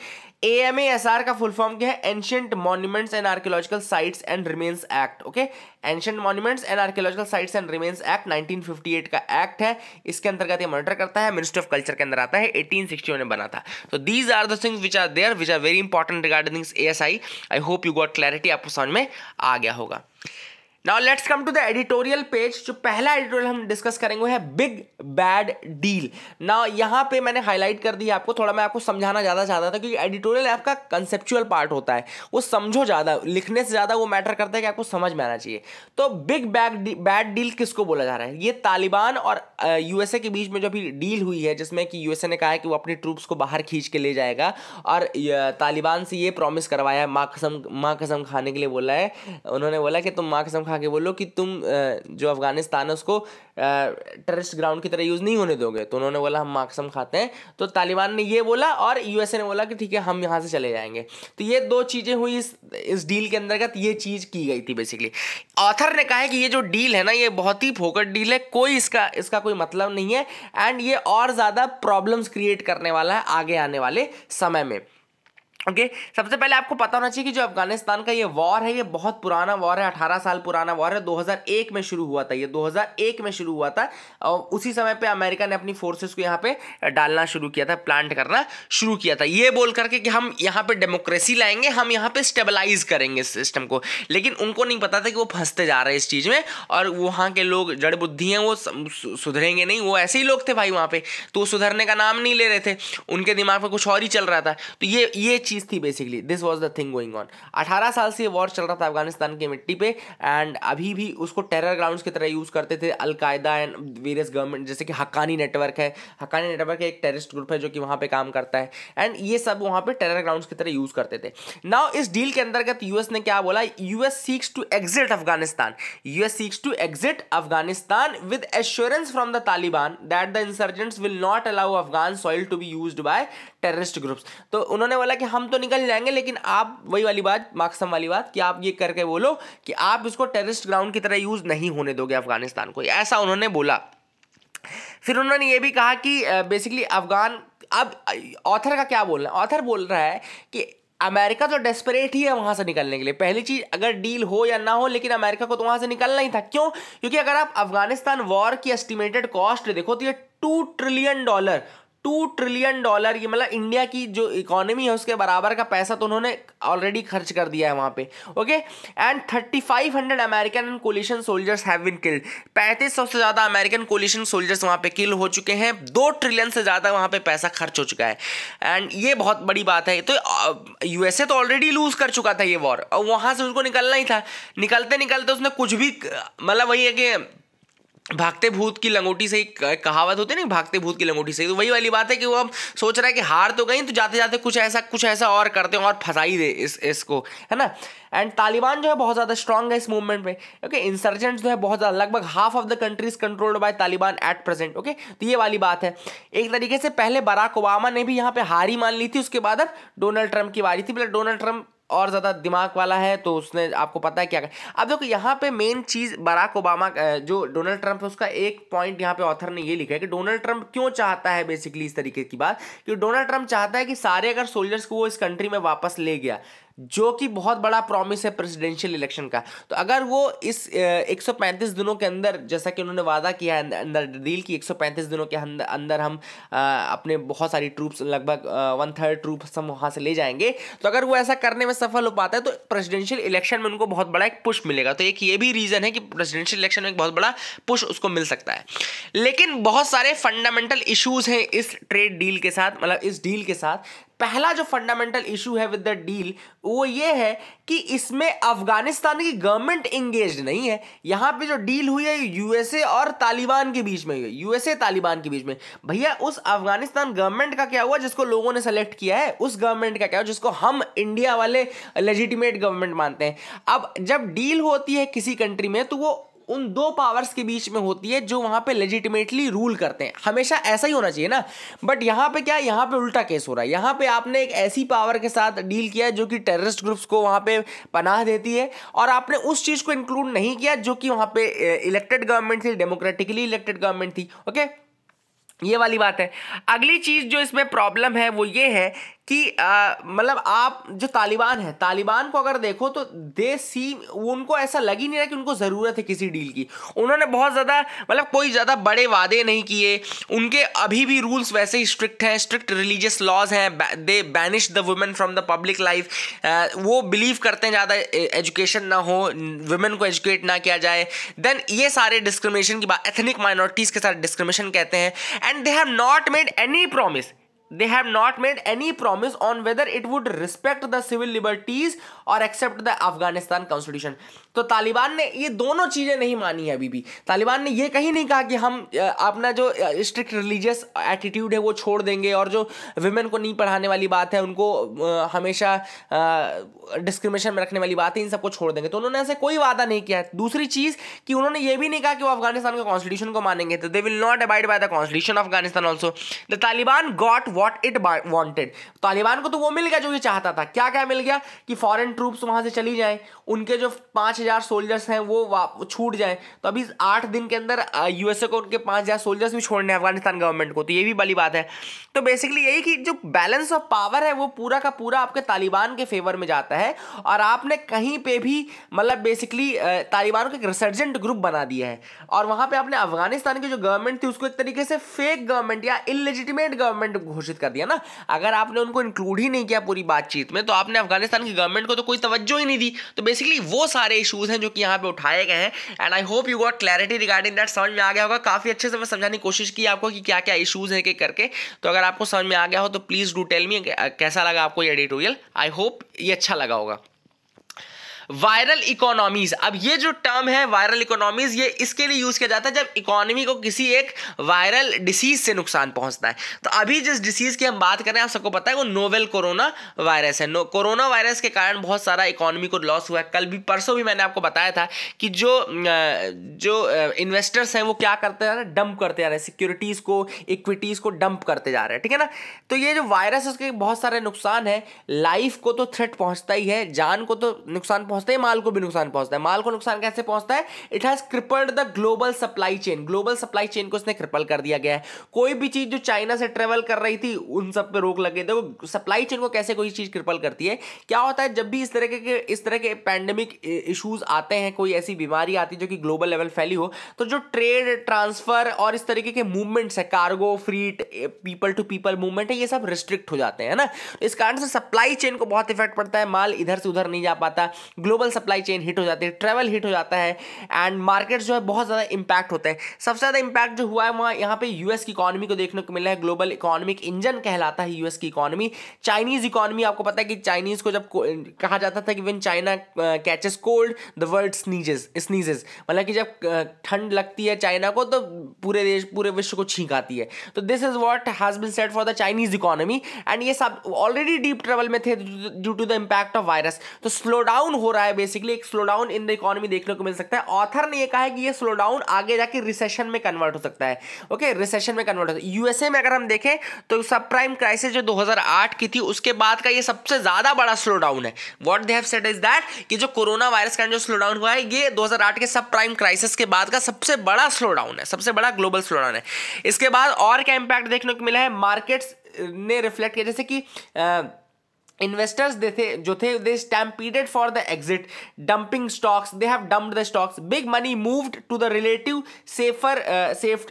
A M A S R का फुल फॉर्म क्या है ancient monuments and archaeological sites and remains act okay ancient monuments and archaeological sites and remains act 1958 का एक्ट है इसके अंतर्गत ये मॉनिटर करता है मिनिस्ट्री ऑफ कल्चर के अंदर आता है 1861 में बना था तो these are the things which are there which are very important regarding A S I I hope you got clarity आपको समझ में आ गया होगा now let's come to the editorial page जो पहला एडिटोरियल हम डिस्कस करेंगे है बिग बैड डील ना यहाँ पे मैंने हाईलाइट कर दी आपको थोड़ा मैं आपको समझाना ज़्यादा चाहता था क्योंकि एडिटोरियल आपका कंसेप्चुअल पार्ट होता है वो समझो ज़्यादा लिखने से ज़्यादा वो मैटर करता है कि आपको समझ में आना चाहिए तो बिग बैड बैड डील किसको बोला जा रहा है ये तालिबान और यूएसए के बीच में जो अभी डील हुई है जिसमें कि यूएसए ने कहा है कि वो अपनी ट्रूप्स को बाहर खींच के ले जाएगा और तालिबान से ये प्रॉमिस करवाया है माँ कसम माँ कसम खाने के लिए बोला है उन्होंने बोला कि तुम माँ कसम खा के बोलो कि तुम जो अफ़गानिस्तान है उसको टेरिस्ट ग्राउंड की तरह यूज़ नहीं होने दोगे तो उन्होंने बोला हम मार्क्सम खाते हैं तो तालिबान ने ये बोला और यूएसए ने बोला कि ठीक है हम यहाँ से चले जाएंगे तो ये दो चीज़ें हुई इस इस डील के अंतर्गत ये चीज़ की गई थी बेसिकली ऑथर ने कहा है कि ये जो डील है ना ये बहुत ही फोकट डील है कोई इसका इसका कोई मतलब नहीं है एंड ये और ज़्यादा प्रॉब्लम्स क्रिएट करने वाला है आगे आने वाले समय में ओके okay? सबसे पहले आपको पता होना चाहिए कि जो अफगानिस्तान का ये वॉर है ये बहुत पुराना वॉर है 18 साल पुराना वॉर है 2001 में शुरू हुआ था ये 2001 में शुरू हुआ था और उसी समय पे अमेरिका ने अपनी फोर्सेस को यहाँ पे डालना शुरू किया था प्लांट करना शुरू किया था ये बोल करके कि हम यहाँ पे डेमोक्रेसी लाएंगे हम यहाँ पे स्टेबलाइज करेंगे इस सिस्टम को लेकिन उनको नहीं पता था कि वो फंसते जा रहे हैं इस चीज़ में और वहाँ के लोग जड़ बुद्धि हैं वो सुधरेंगे नहीं वो ऐसे ही लोग थे भाई वहाँ पे तो सुधरने का नाम नहीं ले रहे थे उनके दिमाग में कुछ और ही चल रहा था तो ये ये चीज़ चीज़ थी basically this was the thing going on अठारह साल से वॉर चल रहा था अफगानिस्तान की मिट्टी पे एंड अभी भी उसको टेरर ग्राउंड की तरह यूज़ करते थे अलकायदा एंड वेरियस गवर्नमेंट जैसे कि हकानी नेटवर्क है हकानी नेटवर्क एक टेररिस्ट ग्रुप है जो कि वहां पर काम करता है एंड ये सब वहां पर टेरर ग्राउंड की तरह यूज़ करते थे नाउ इस डील के अंतर्गत यूएस ने क्या बोला US seeks to exit Afghanistan US seeks to exit Afghanistan with assurance from the Taliban that the insurgents will not allow Afghan soil to be use by terrorist groups तो उन्होंने बोला कि हम तो निकल जाएंगे लेकिन आप वही वाली बात मार्क्सम वाली बात कि आप ये करके बोलो कि आप इसको टेररिस्ट ग्राउंड की तरह यूज़ नहीं होने दोगे अफगानिस्तान को ऐसा उन्होंने बोला फिर उन्होंने ये भी कहा कि बेसिकली अफगान अब ऑथर का क्या बोलना है ऑथर बोल रहा है कि अमेरिका तो डेस्परेट ही है वहाँ से निकलने के लिए पहली चीज़ अगर डील हो या ना हो लेकिन अमेरिका को तो वहाँ से निकलना ही था क्यों क्योंकि अगर आप अफगानिस्तान वॉर की एस्टिमेटेड कॉस्ट देखो तो ये two trillion dollar two trillion dollar ये मतलब इंडिया की जो इकोनॉमी है उसके बराबर का पैसा तो उन्होंने ऑलरेडी खर्च कर दिया है वहाँ पे okay and thirty five hundred American and coalition soldiers have been killed पैंतीस सौ से ज़्यादा अमेरिकन कोलिशन सोल्जर्स वहाँ पे किल हो चुके हैं दो ट्रिलियन से ज़्यादा वहाँ पे पैसा खर्च हो चुका है एंड ये बहुत बड़ी बात है तो यूएसए तो ऑलरेडी लूज़ कर चुका था ये वॉर और वहाँ से उसको निकलना ही था निकलते निकलते उसने कुछ भी मतलब वही है कि भागते भूत की लंगोटी से एक कहावत होती है ना भागते भूत की लंगोटी से तो वही वाली बात है कि वो अब सोच रहा है कि हार तो गई तो जाते जाते कुछ ऐसा कुछ ऐसा और करते हैं और फंसा ही दे इस इसको है ना एंड तालिबान जो है बहुत ज़्यादा स्ट्रॉन्ग है इस मूवमेंट में ओके इंसर्जेंट जो है बहुत ज़्यादा लगभग half of the countries controlled by Taliban at present okay तो ये वाली बात है एक तरीके से पहले बराक ओबामा ने भी यहाँ पे हारी मान ली थी उसके बाद अब डोनाल्ड ट्रंप की बारी थी मतलब डोनाल्ड ट्रंप और ज़्यादा दिमाग वाला है तो उसने आपको पता है क्या कर अब देखो यहाँ पे मेन चीज़ बराक ओबामा जो डोनाल्ड ट्रंप है उसका एक पॉइंट यहाँ पे ऑथर ने ये लिखा है कि डोनाल्ड ट्रंप क्यों चाहता है बेसिकली इस तरीके की बात कि डोनाल्ड ट्रंप चाहता है कि सारे अगर सोल्जर्स को वो इस कंट्री में वापस ले गया जो कि बहुत बड़ा प्रॉमिस है प्रेसिडेंशियल इलेक्शन का तो अगर वो इस 135 दिनों के अंदर जैसा कि उन्होंने वादा किया है अंदर डील की 135 दिनों के अंदर हम अपने बहुत सारी ट्रूप्स लगभग वन थर्ड ट्रूप्स हम वहाँ से ले जाएंगे तो अगर वो ऐसा करने में सफल हो पाता है तो प्रेसिडेंशियल इलेक्शन में उनको बहुत बड़ा एक पुश मिलेगा तो एक ये भी रीज़न है कि प्रेसिडेंशियल इलेक्शन में एक बहुत बड़ा पुश उसको मिल सकता है लेकिन बहुत सारे फंडामेंटल इशूज़ हैं इस ट्रेड डील के साथ मतलब इस डील के साथ पहला जो फंडामेंटल इशू है विद द डील वो ये है कि इसमें अफगानिस्तान की गवर्नमेंट इंगेज नहीं है यहाँ पे जो डील हुई है यूएसए और तालिबान के बीच में हुई यूएसए तालिबान के बीच में भैया उस अफगानिस्तान गवर्नमेंट का क्या हुआ जिसको लोगों ने सेलेक्ट किया है उस गवर्नमेंट का क्या हुआ जिसको हम इंडिया वाले लेजिटिमेट गवर्नमेंट मानते हैं अब जब डील होती है किसी कंट्री में तो वो उन दो पावर्स के बीच में होती है जो वहां पे लेजिटिमेटली रूल करते हैं हमेशा ऐसा ही होना चाहिए ना बट यहां पे क्या यहां पे उल्टा केस हो रहा है यहां पे आपने एक ऐसी पावर के साथ डील किया जो कि टेररिस्ट ग्रुप्स को वहां पे पनाह देती है और आपने उस चीज़ को इंक्लूड नहीं किया जो कि वहां पे इलेक्टेड गवर्नमेंट थी डेमोक्रेटिकली इलेक्टेड गवर्नमेंट थी ओके ये वाली बात है अगली चीज़ जो इसमें प्रॉब्लम है वो ये है कि मतलब आप जो तालिबान है तालिबान को अगर देखो तो दे सी उनको ऐसा लग ही नहीं रहा कि उनको ज़रूरत है किसी डील की उन्होंने बहुत ज़्यादा मतलब कोई ज़्यादा बड़े वादे नहीं किए उनके अभी भी रूल्स वैसे ही स्ट्रिक्ट हैं स्ट्रिक्ट रिलीजियस लॉज हैं they banish the women from the public life वो बिलीव करते हैं ज़्यादा एजुकेशन ना हो वुमेन को एजुकेट ना किया जाए देन ये सारे डिस्क्रिमिनेशन की बात एथनिक माइनॉरिटीज़ के साथ डिस्क्रिमिनेशन कहते हैं and they have not made any promise they have not made any promise on whether it would respect the civil liberties और एक्सेप्ट द अफगानिस्तान कॉन्स्टिट्यूशन तो तालिबान ने ये दोनों चीज़ें नहीं मानी है अभी भी तालिबान ने ये कहीं नहीं कहा कि हम अपना जो स्ट्रिक्ट रिलीजियस एटीट्यूड है वो छोड़ देंगे और जो विमेन को नहीं पढ़ाने वाली बात है उनको हमेशा डिस्क्रिमिनेशन में रखने वाली बात है इन सबको छोड़ देंगे तो उन्होंने ऐसे कोई वादा नहीं किया है दूसरी चीज़ कि उन्होंने ये भी नहीं कहा कि वो अफगानिस्तान के कॉन्स्टिट्यूशन को मानेंगे तो they will not abide by the constitution Afghanistan also the Taliban got what it wanted Taliban को तो वो मिल गया जो ये चाहता था क्या क्या मिल गया कि फॉरन ट्रूप्स वहाँ से चली जाए उनके जो पाँच हज़ार सोल्जर्स हैं वो छूट जाए तो अभी आठ दिन के अंदर यूएसए को उनके पाँच हज़ार सोल्जर्स भी छोड़ने अफगानिस्तान गवर्नमेंट को तो ये भी बड़ी बात है तो बेसिकली यही कि जो बैलेंस ऑफ पावर है वो पूरा का पूरा आपके तालिबान के फेवर में जाता है और आपने कहीं पर भी मतलब बेसिकली तालिबान को एक रिसर्जेंट ग्रुप बना दिया है और वहाँ पर आपने अफगानिस्तान की जो गवर्नमेंट थी उसको एक तरीके से फेक गवर्नमेंट या इलेजिटिमेट गवर्नमेंट घोषित घोषित कर दिया ना अगर आपने उनको इंक्लूड ही नहीं किया पूरी बातचीत में तो आपने अफगानिस्तान की गवर्नमेंट को तो कोई तवज्जो ही नहीं दी तो बेसिकली वो सारे इशूज़ हैं जो कि यहाँ पे उठाए गए हैं and I hope you got clarity regarding that समझ में आ गया होगा काफ़ी अच्छे से मैं समझाने की कोशिश की आपको कि क्या क्या इशूज़ हैं के करके तो अगर आपको समझ में आ गया हो तो प्लीज़ डू टेल मी कैसा लगा आपको ये एडिटोरियल आई होप ये अच्छा लगा होगा वायरल इकोनॉमीज अब ये जो टर्म है वायरल इकोनॉमीज ये इसके लिए यूज किया जाता है जब इकोनॉमी को किसी एक वायरल डिसीज से नुकसान पहुंचता है तो अभी जिस डिसीज की हम बात करें आप सबको पता है वो नोवेल कोरोना वायरस है कोरोना वायरस के कारण बहुत सारा इकोनॉमी को लॉस हुआ है कल भी परसों भी मैंने आपको बताया था कि जो जो इन्वेस्टर्स हैं वो क्या करते जा रहे हैं डंप करते जा रहे हैं सिक्योरिटीज़ को इक्विटीज़ को डंप करते जा रहे हैं ठीक है ना तो ये जो वायरस है उसके बहुत सारे नुकसान है लाइफ को तो थ्रेट पहुंचता ही है जान को तो नुकसान पहुंच पहुंचता है माल को भी नुकसान पहुंचता है माल को नुकसान कैसे पहुंचता है it has crippled the global supply chain global supply chain को इसने क्रिपल कर दिया गया है कोई भी चीज जो चाइना से ट्रेवल कर रही थी उन सब पे रोक लगे देखो सप्लाई चेन को कैसे कोई चीज क्रिपल करती है क्या होता है जब भी इस तरह के इस तरह के पैंडेमिक इशूज आते हैं कोई ऐसी बीमारी आती है जो कि ग्लोबल लेवल फैली हो तो जो ट्रेड ट्रांसफर और इस तरीके के मूवमेंट्स है cargo freight people to people movement है ये सब रिस्ट्रिक्ट हो जाते हैं ना इस कारण से सप्लाई चेन को बहुत इफेक्ट पड़ता है माल इधर से उधर नहीं जा पाता ग्लोबल सप्लाई चेन हिट हो जाती है ट्रैवल हिट हो जाता है एंड मार्केट्स जो है बहुत ज़्यादा इंपैक्ट होते हैं सबसे ज़्यादा इंपैक्ट जो हुआ है वहाँ यहाँ पे यूएस की इकॉनमी को देखने को मिला है ग्लोबल इकोनॉमिक इंजन कहलाता है यूएस की इकॉनमी चाइनीज़ इकॉनमी आपको पता है कि चाइनीज़ को जब कहा जाता था कि when China catches cold the world sneezes sneezes मतलब कि जब ठंड लगती है चाइना को तो पूरे देश पूरे विश्व को छींक आती है तो this is what has been set for the Chinese economy and ये सब ऑलरेडी डीप ट्रेवल में थे due to the impact of virus तो स्लो डाउन हो रहा रहा है बेसिकली एक slow down in the economy देखने को मिल सकता है ऑथर ने यह कहा है कि यह स्लो डाउन आगे जाके रिसेशन में कन्वर्ट हो सकता है ओके okay, रिसेशन में कन्वर्ट हो सकता है यूएसए में अगर हम देखें तो सब प्राइम क्राइसिस जो 2008 की थी उसके बाद का यह सबसे ज़्यादा बड़ा स्लो डाउन है what they have set is that कि जो कोरोना वायरस का जो स्लो डाउन हुआ है ये दो के सब प्राइम क्राइसिस के बाद का सबसे बड़ा स्लो डाउन है सबसे बड़ा ग्लोबल स्लो डाउन है इसके बाद और क्या इंपैक्ट देखने को मिला है मार्केट्स ने रिफ्लेक्ट किया जैसे कि आ, इन्वेस्टर्स दे थे जो थे they stampeded for the exit dumping stocks they have dumped the stocks big money moved to the relative safer safe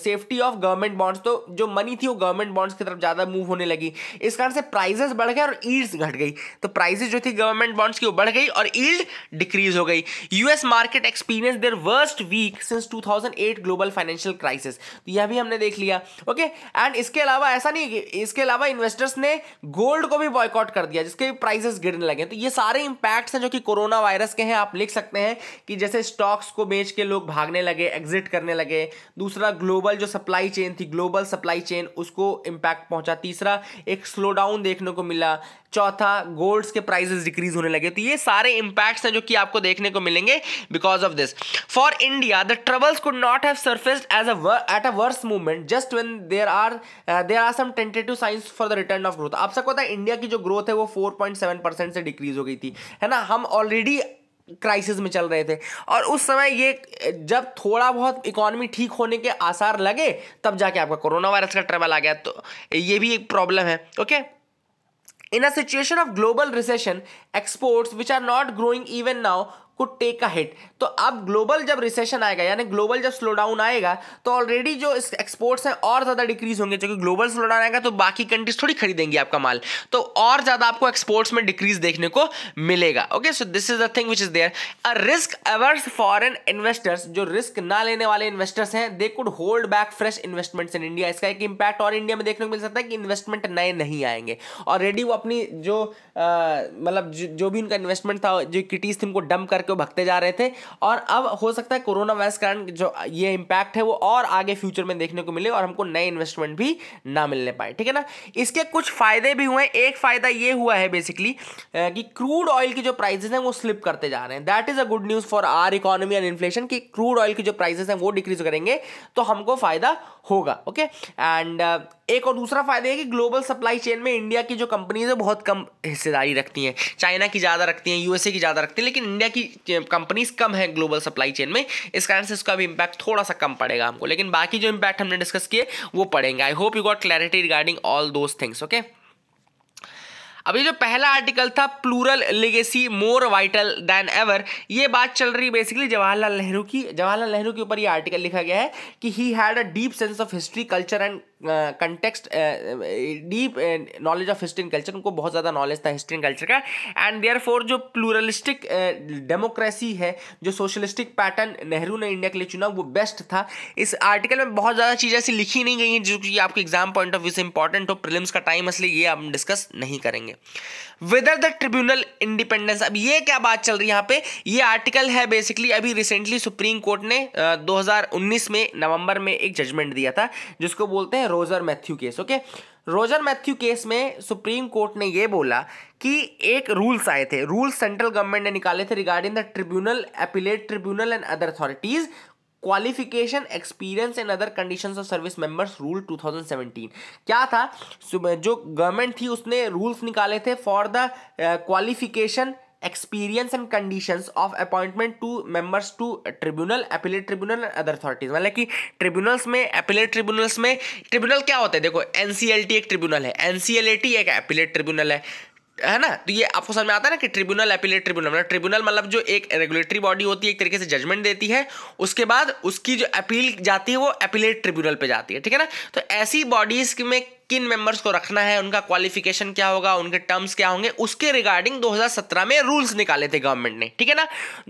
safety of government bonds तो जो मनी थी वो गवर्नमेंट बॉन्ड्स की तरफ ज़्यादा मूव होने लगी इस कारण से प्राइजेस बढ़ गए और ईल्ड्स घट गई तो प्राइजेस जो थी गवर्नमेंट बॉन्ड्स की वो बढ़ गई और ईल्ड डिक्रीज हो गई US market experience their worst week since 2008 global financial crisis तो यह भी हमने देख लिया ओके एंड इसके अलावा ऐसा नहीं इसके अलावा इन्वेस्टर्स ने गोल्ड को भी बॉयकॉट बॉयकॉट कर दिया जिसके प्राइसेस गिरने लगे तो ये सारे इंपैक्ट्स हैं जो कि कोरोना वायरस के हैं आप लिख सकते हैं कि जैसे स्टॉक्स को बेच के लोग भागने लगे एग्जिट करने लगे दूसरा ग्लोबल जो सप्लाई चेन थी ग्लोबल सप्लाई चेन उसको इम्पैक्ट पहुंचा तीसरा एक स्लो डाउन देखने को मिला चौथा गोल्ड्स के प्राइजेस डिक्रीज होने लगे तो ये सारे इंपैक्ट्स हैं जो कि आपको देखने को मिलेंगे because of this for India the troubles could not have surfaced as a at a worse movement just when there are there are some tentative signs for the return of growth आप सबको पता है India की जो growth है वो four percent से decrease हो गई थी है ना हम ऑलरेडी क्राइसिस में चल रहे थे और उस समय ये जब थोड़ा बहुत इकोनॉमी ठीक होने के आसार लगे तब जाके आपका कोरोना वायरस का ट्रेवल आ गया तो ये भी एक प्रॉब्लम है okay okay? In a situation of global recession, exports, which are not growing even now, को टेक अ हिट तो अब ग्लोबल जब रिसेशन आएगा यानी ग्लोबल जब स्लो डाउन आएगा तो ऑलरेडी जो एक्सपोर्ट्स हैं और ज़्यादा डिक्रीज होंगे क्योंकि ग्लोबल स्लो डाउन आएगा तो बाकी कंट्रीज थोड़ी खरीदेंगी आपका माल तो और ज़्यादा आपको एक्सपोर्ट्स में डिक्रीज देखने को मिलेगा okay so this is the thing which is there a risk averse foreign investors जो रिस्क ना लेने वाले इन्वेस्टर्स हैं they could hold back fresh investments in India इसका एक इंपैक्ट और इंडिया में देखने को मिल सकता है कि इन्वेस्टमेंट नए नहीं आएंगे ऑलरेडी वो अपनी जो मतलब जो भी उनका इन्वेस्टमेंट था जो किटीज थी उनको डम्प करके तो भगते जा रहे थे और अब हो सकता है कोरोना वायरस कारण जो ये इंपैक्ट है वो और आगे फ्यूचर में देखने को मिले और हमको नए इन्वेस्टमेंट भी ना मिलने पाए ठीक है ना इसके कुछ फ़ायदे भी हुए एक फ़ायदा ये हुआ है बेसिकली कि क्रूड ऑयल की जो प्राइजेस हैं वो स्लिप करते जा रहे हैं that is a good news for our economy and inflation की क्रूड ऑयल की जो प्राइजेस हैं वो डिक्रीज करेंगे तो हमको फ़ायदा होगा ओके एंड एक और दूसरा फायदा है कि ग्लोबल सप्लाई चेन में इंडिया की जो कंपनीज है बहुत कम हिस्सेदारी रखती हैं चाइना की ज़्यादा रखती हैं यूएसए की ज़्यादा रखती हैं लेकिन इंडिया की कंपनीज कम है ग्लोबल सप्लाई चेन में इस कारण से उसका भी इम्पैक्ट थोड़ा सा कम पड़ेगा हमको लेकिन बाकी जो इम्पैक्ट हमने डिस्कस किए वो पड़ेंगे I hope you got clarity regarding all those things okay अब ये जो पहला आर्टिकल था plural legacy more vital than ever ये बात चल रही है बेसिकली जवाहरलाल नेहरू की जवाहरलाल नेहरू के ऊपर ये आर्टिकल लिखा गया है कि he had a deep sense of history culture and context deep knowledge of history and culture उनको बहुत ज़्यादा नॉलेज था हिस्ट्री एंड कल्चर का एंड देयर फोर जो प्लूरलिस्टिक डेमोक्रेसी uh, है जो सोशलिस्टिक पैटर्न नेहरू ने इंडिया के लिए चुना वो बेस्ट था इस आर्टिकल में बहुत ज़्यादा चीज़ें ऐसी लिखी नहीं गई हैं जो कि आपके एग्जाम पॉइंट ऑफ व्यू से इंपॉर्टेंट हो प्रिलिम्स का टाइम इसलिए ये हम डिस्कस नहीं करेंगे वेदर द ट्रिब्यूनल इंडिपेंडेंस अब ये क्या बात चल रही है यहाँ पे ये आर्टिकल है बेसिकली अभी रिसेंटली सुप्रीम कोर्ट ने uh, 2019 में नवंबर में एक जजमेंट दिया था जिसको बोलते हैं Roger Matthew case okay Roger Matthew case में सुप्रीम कोर्ट ने यह बोला कि एक रूल्स आए थे रूल्स सेंट्रल गवर्नमेंट ने निकाले थे regarding the tribunal appellate tribunal and other authorities qualification experience and other conditions of service members rule 2017 क्या था जो गवर्नमेंट थी उसने रूल्स निकाले थे for the qualification experience and conditions of appointment to members to tribunal appellate tribunal and other authorities मतलब कि tribunals में अपीलेट ट्रिब्यूनल्स में ट्रिब्यूनल क्या होता है देखो एन एक ट्रिब्यूनल है एन एक अपीलेट ट्रिब्यूनल है है ना तो ये आपको समझ में आता है ना कि ट्रिब्यूनल अपीलेट ट्रिब्यूनल मतलब ट्रिब्यूनल मतलब जो एक रेगुलेटरी बॉडी होती है एक तरीके से जजमेंट देती है उसके बाद उसकी जो अपील जाती है वो अपीलेट ट्रिब्यूनल पे जाती है ठीक है ना तो ऐसी बॉडीज में किन मेंबर्स को रखना है उनका क्वालिफिकेशन क्या होगा उनके टर्म्स क्या होंगे उसके रिगार्डिंग 2017 में रूल्स निकाले थे गवर्नमेंट ने ठीक है ना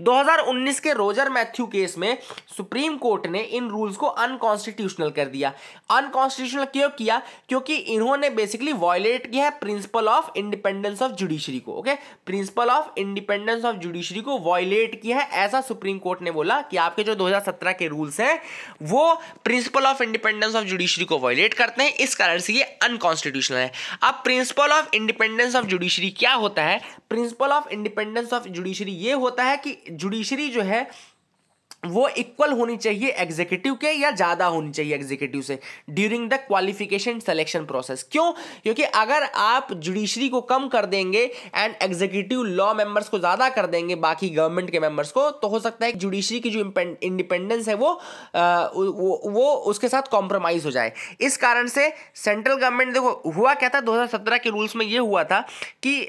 2019 के रोजर मैथ्यू केस में सुप्रीम कोर्ट ने इन रूल्स को अनकॉन्स्टिट्यूशनल कर दिया अनकॉन्स्टिट्यूशनल क्यों किया क्योंकि इन्होंने बेसिकली वॉयलेट किया है principle of independence of judiciary को okay principle of independence of judiciary को वॉयलेट किया है ऐसा सुप्रीम कोर्ट ने बोला कि आपके जो दो के रूल्स हैं वो principle of independence of judiciary को वॉयलेट करते हैं इस कारण से ये अनकॉन्स्टिट्यूशनल है अब principle of independence of judiciary क्या होता है principle of independence of judiciary ये होता है कि जुडिशरी जो है वो इक्वल होनी चाहिए एग्जीक्यूटिव के या ज़्यादा होनी चाहिए एग्जीक्यूटिव से during the qualification selection process क्यों क्योंकि अगर आप जुडिशरी को कम कर देंगे एंड एग्जीक्यूटिव लॉ मेंबर्स को ज़्यादा कर देंगे बाकी गवर्नमेंट के मेंबर्स को तो हो सकता है जुडिशरी की जो इंडिपेंडेंस है वो, आ, वो वो उसके साथ कॉम्प्रोमाइज़ हो जाए इस कारण से सेंट्रल गवर्नमेंट देखो हुआ क्या था दो के रूल्स में ये हुआ था कि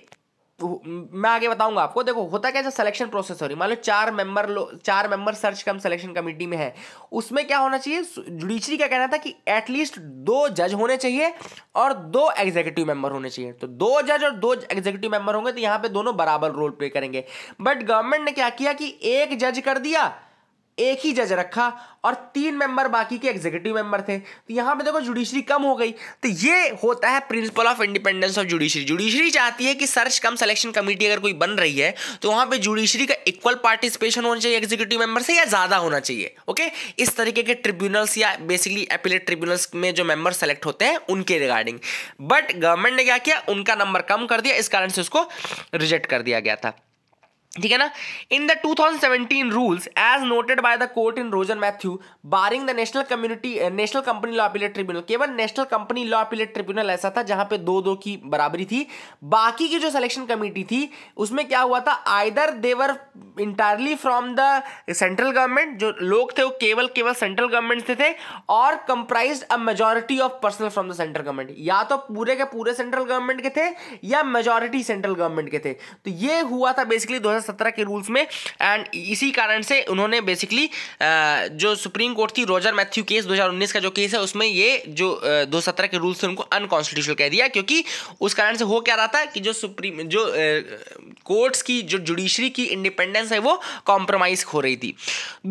मैं आगे बताऊंगा आपको देखो होता क्या सिलेक्शन प्रोसेस हो रही मान लो चार मेंबर लो चार member search cum selection committee में है उसमें क्या होना चाहिए जुडिशरी का कहना था कि एटलीस्ट दो जज होने चाहिए और दो एग्जीक्यूटिव मेंबर होने चाहिए तो दो जज और दो एग्जीक्यूटिव मेंबर होंगे तो यहाँ पे दोनों बराबर रोल प्ले करेंगे बट गवर्नमेंट ने क्या किया कि एक जज कर दिया एक ही जज रखा और तीन मेंबर बाकी के एग्जीक्यूटिव मेंबर थे तो यहां पे देखो जुडिशरी कम हो गई तो ये होता है principle of independence of judiciary judiciary चाहती है कि सर्च कम सिलेक्शन कमेटी अगर कोई बन रही है तो वहां पे जुडिशरी का इक्वल पार्टिसिपेशन होना चाहिए एग्जीक्यूटिव मेंबर से या ज़्यादा होना चाहिए ओके इस तरीके के ट्रिब्यूनल्स या बेसिकली अपीलेट ट्रिब्यूनल्स में जो मेंबर सेलेक्ट होते हैं उनके रिगार्डिंग बट गवर्नमेंट ने क्या किया उनका नंबर कम कर दिया इस कारण से उसको रिजेक्ट कर दिया गया था ठीक है ना in the 2017 rules as noted by the court in Rojer Mathew barring the national community national company law appellate tribunal केवल national company law appellate tribunal ऐसा था जहां पे दो दो की बराबरी थी बाकी की जो सिलेक्शन कमेटी थी उसमें क्या हुआ था either they were entirely from the central government जो लोग थे वो केवल केवल सेंट्रल गवर्नमेंट से थे और comprise a majority of personnel from the central government या तो पूरे के पूरे सेंट्रल गवर्नमेंट के थे या मेजोरिटी सेंट्रल गवर्नमेंट के थे तो ये हुआ था बेसिकली दो 2017 के रूल्स में एंड इसी कारण से उन्होंने बेसिकली जो सुप्रीम कोर्ट थी रोजर मैथ्यू केस 2019 का जो केस है उसमें ये जो दो के रूल्स थे उनको अनकॉन्स्टिट्यूशनल कह दिया क्योंकि उस कारण से हो क्या रहा था कि जो सुप्रीम जो कोर्ट्स की जो जुडिशरी की इंडिपेंडेंस है वो कॉम्प्रोमाइज़ हो रही थी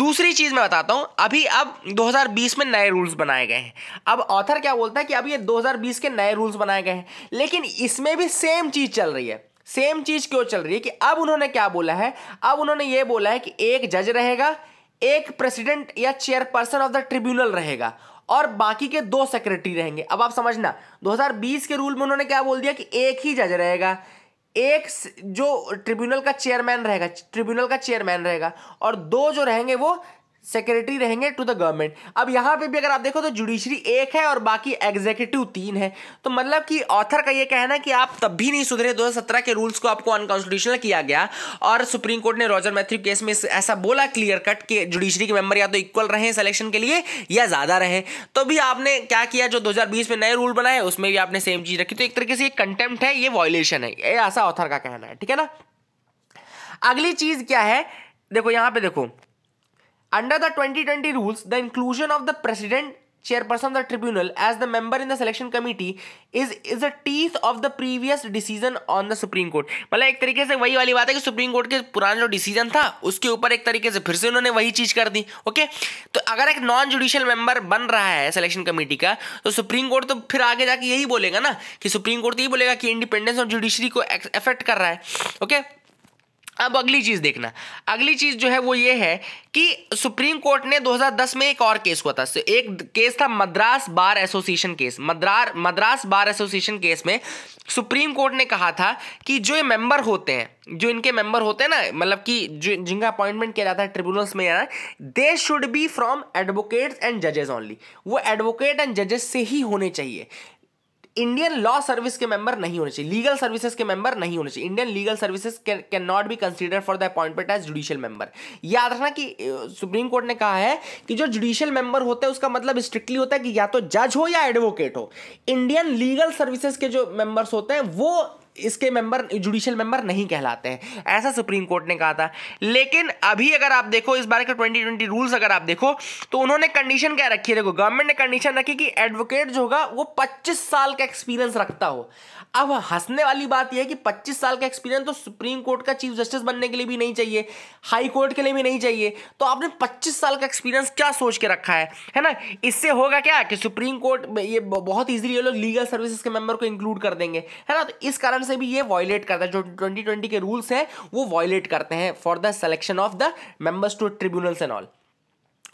दूसरी चीज़ मैं बताता हूँ अभी अब 2020 में नए रूल्स बनाए गए हैं अब ऑथर क्या बोलता है कि अब ये 2020 के नए रूल्स बनाए गए हैं लेकिन इसमें भी सेम चीज़ चल रही है सेम चीज क्यों चल रही है कि अब उन्होंने क्या बोला है अब उन्होंने ये बोला है कि एक जज रहेगा एक प्रेसिडेंट या चेयरपर्सन ऑफ द ट्रिब्यूनल रहेगा और बाकी के दो सेक्रेटरी रहेंगे अब आप समझना 2020 के रूल में उन्होंने क्या बोल दिया कि एक ही जज रहेगा एक जो ट्रिब्यूनल का चेयरमैन रहेगा ट्रिब्यूनल का चेयरमैन रहेगा और दो जो रहेंगे वो सेक्रेटरी रहेंगे टू द गवर्नमेंट अब यहाँ पे भी अगर आप देखो तो जुडिशरी एक है और बाकी एग्जीक्यूटिव तीन है तो मतलब कि ऑथर का ये कहना है कि आप तब भी नहीं सुधरे 2017 के रूल्स को आपको अनकॉन्स्टिट्यूशनल किया गया और सुप्रीम कोर्ट ने रॉजर मैथ्यू केस में ऐसा बोला क्लियर कट कि जुडिशरी के मेंबर या तो इक्वल रहे सिलेक्शन के लिए या ज़्यादा रहे तो भी आपने क्या किया जो दो में नए रूल बनाए उसमें भी आपने सेम चीज़ रखी तो एक तरीके से ये कंटेम्प्ट है ये वॉयलेशन है ऐसा ऑथर का कहना है ठीक है ना अगली चीज़ क्या है देखो यहाँ पे देखो Under the 2020 rules, the inclusion of the president chairperson of the tribunal as the member in the selection committee is is the teeth of the previous decision on the supreme court मतलब एक तरीके से वही वाली बात है कि supreme court के पुराने जो decision था उसके ऊपर एक तरीके से फिर से उन्होंने वही चीज कर दी ओके तो अगर एक नॉन जुडिशियल मेंबर बन रहा है सिलेक्शन कमेटी का तो सुप्रीम कोर्ट तो फिर आगे जाके यही बोलेगा ना कि सुप्रीम कोर्ट तो यही बोलेगा कि इंडिपेंडेंस और जुडिशरी को एफेक्ट कर रहा है ओके अब अगली चीज़ देखना अगली चीज़ जो है वो ये है कि सुप्रीम कोर्ट ने 2010 में एक और केस हुआ था एक केस था मद्रास बार एसोसिएशन केस मद्रार मद्रास बार एसोसिएशन केस में सुप्रीम कोर्ट ने कहा था कि जो ये मेंबर होते हैं जो इनके मेंबर होते हैं ना मतलब कि जो जिनका अपॉइंटमेंट किया जाता है ट्रिब्यूनल्स में यार they should be from advocates and जजेस ओनली वो एडवोकेट एंड जजेस से ही होने चाहिए इंडियन लॉ सर्विस के मेंबर नहीं होने चाहिए लीगल सर्विसेज के मेंबर नहीं होने चाहिए Indian legal services can not be consider for the appointment as judicial member याद रखना कि सुप्रीम कोर्ट ने कहा है कि जो जुडिशियल मेंबर होता है उसका मतलब स्ट्रिक्टली होता है कि या तो जज हो या एडवोकेट हो इंडियन लीगल सर्विसेज के जो मेंबर्स होते हैं वो इसके मेंबर जुडिशियल मेंबर नहीं कहलाते हैं ऐसा सुप्रीम कोर्ट ने कहा था लेकिन अभी अगर आप देखो इस बारे के ट्वेंटी ट्वेंटी रूल्स अगर आप देखो तो उन्होंने कंडीशन क्या रखी है देखो गवर्नमेंट ने कंडीशन रखी कि एडवोकेट जो होगा वो पच्चीस साल का एक्सपीरियंस रखता हो अब हंसने वाली बात यह है कि 25 साल का एक्सपीरियंस तो सुप्रीम कोर्ट का चीफ जस्टिस बनने के लिए भी नहीं चाहिए हाई कोर्ट के लिए भी नहीं चाहिए तो आपने 25 साल का एक्सपीरियंस क्या सोच के रखा है है ना इससे होगा क्या कि सुप्रीम कोर्ट ये बहुत ईजिली ये लोग लीगल सर्विसेज के मेंबर को इंक्लूड कर देंगे है ना तो इस कारण से भी ये वॉयलेट करता है जो ट्वेंटी के रूल्स हैं वो वॉयलेट करते हैं for the selection of the members to tribunals and all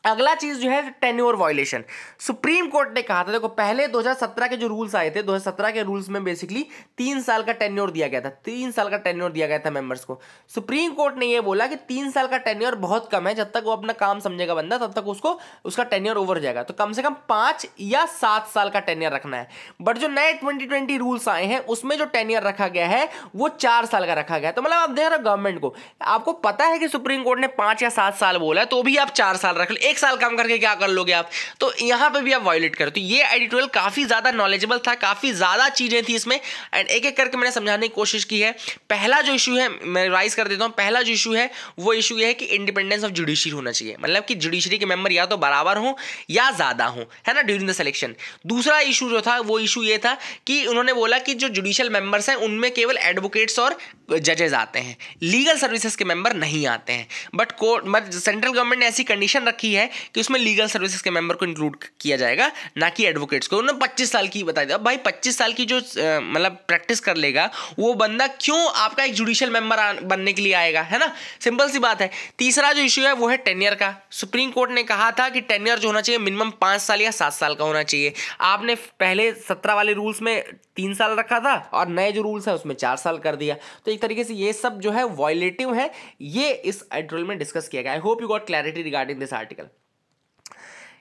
अगला चीज़ जो है टेन्योर वायलेशन सुप्रीम कोर्ट ने कहा था देखो पहले 2017 के जो रूल्स आए थे 2017 के रूल्स में बेसिकली तीन साल का टेन्योर दिया गया था तीन साल का टेन्योर दिया गया था मेंबर्स को सुप्रीम कोर्ट ने ये बोला कि तीन साल का टेन्योर बहुत कम है जब तक वो अपना काम समझेगा बंदा तब तक उसको उसका टेन्योर ओवर जाएगा तो कम से कम पांच या सात साल का टेन्यर रखना है बट जो नए ट्वेंटी रूल्स आए हैं उसमें जो टेन्यर रखा गया है वो चार साल का रखा गया तो मतलब आप देख रहे हो गवर्नमेंट को आपको पता है कि सुप्रीम कोर्ट ने पांच या सात साल बोला है तो भी आप चार साल रख लो एक साल काम करके क्या कर लोगे आप तो यहाँ पे भी आप वायोलेट करो तो ये एडिटोरियल काफ़ी ज़्यादा नॉलेजेबल था काफ़ी ज़्यादा चीज़ें थी इसमें एंड एक एक करके मैंने समझाने की कोशिश की है पहला जो इशू है मैं रिवाइज कर देता हूँ पहला जो इशू है वो इशू ये है कि इंडिपेंडेंस ऑफ जुडिशरी होना चाहिए मतलब कि जुडिशरी के मेंबर या तो बराबर हों या ज़्यादा हों है ना ड्यूरिंग द सिलेक्शन दूसरा इशू जो था वो इशू ये था कि उन्होंने बोला कि जो जुडिशियल मेंबर्स हैं उनमें केवल एडवोकेट्स और जजेस आते हैं लीगल सर्विसेज के मेंबर नहीं आते हैं बट कोर्ट मतलब सेंट्रल गवर्नमेंट ने ऐसी कंडीशन रखी है किया है कि उसमें लीगल सर्विसेज के मेंबर को इंक्लूड किया जाएगा ना कि एडवोकेट्स को उन्होंने पच्चीस साल की बता दिया भाई पच्चीस साल की जो मतलब प्रैक्टिस कर लेगा वो बंदा क्यों आपका एक जुडिशियल मेंबर बनने के लिए आएगा है ना सिंपल सी बात है तीसरा जो इश्यू है वो है टेनियर का सुप्रीम कोर्ट ने कहा था कि टेनियर जो होना चाहिए मिनिमम पाँच साल या सात साल का होना चाहिए आपने पहले सत्रह वाले रूल्स में तीन साल रखा था और नए जो रूल्स हैं उसमें चार साल कर दिया तो एक तरीके से ये सब जो है वॉयलेटिव है ये इस एड्रोल में डिस्कस किया गया I hope you got clarity regarding this article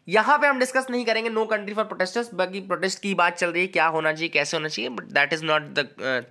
यहाँ पे हम डिस्कस नहीं करेंगे नो कंट्री फॉर प्रोटेस्टर्स बाकी प्रोटेस्ट की बात चल रही है क्या होना चाहिए कैसे होना चाहिए but that is not the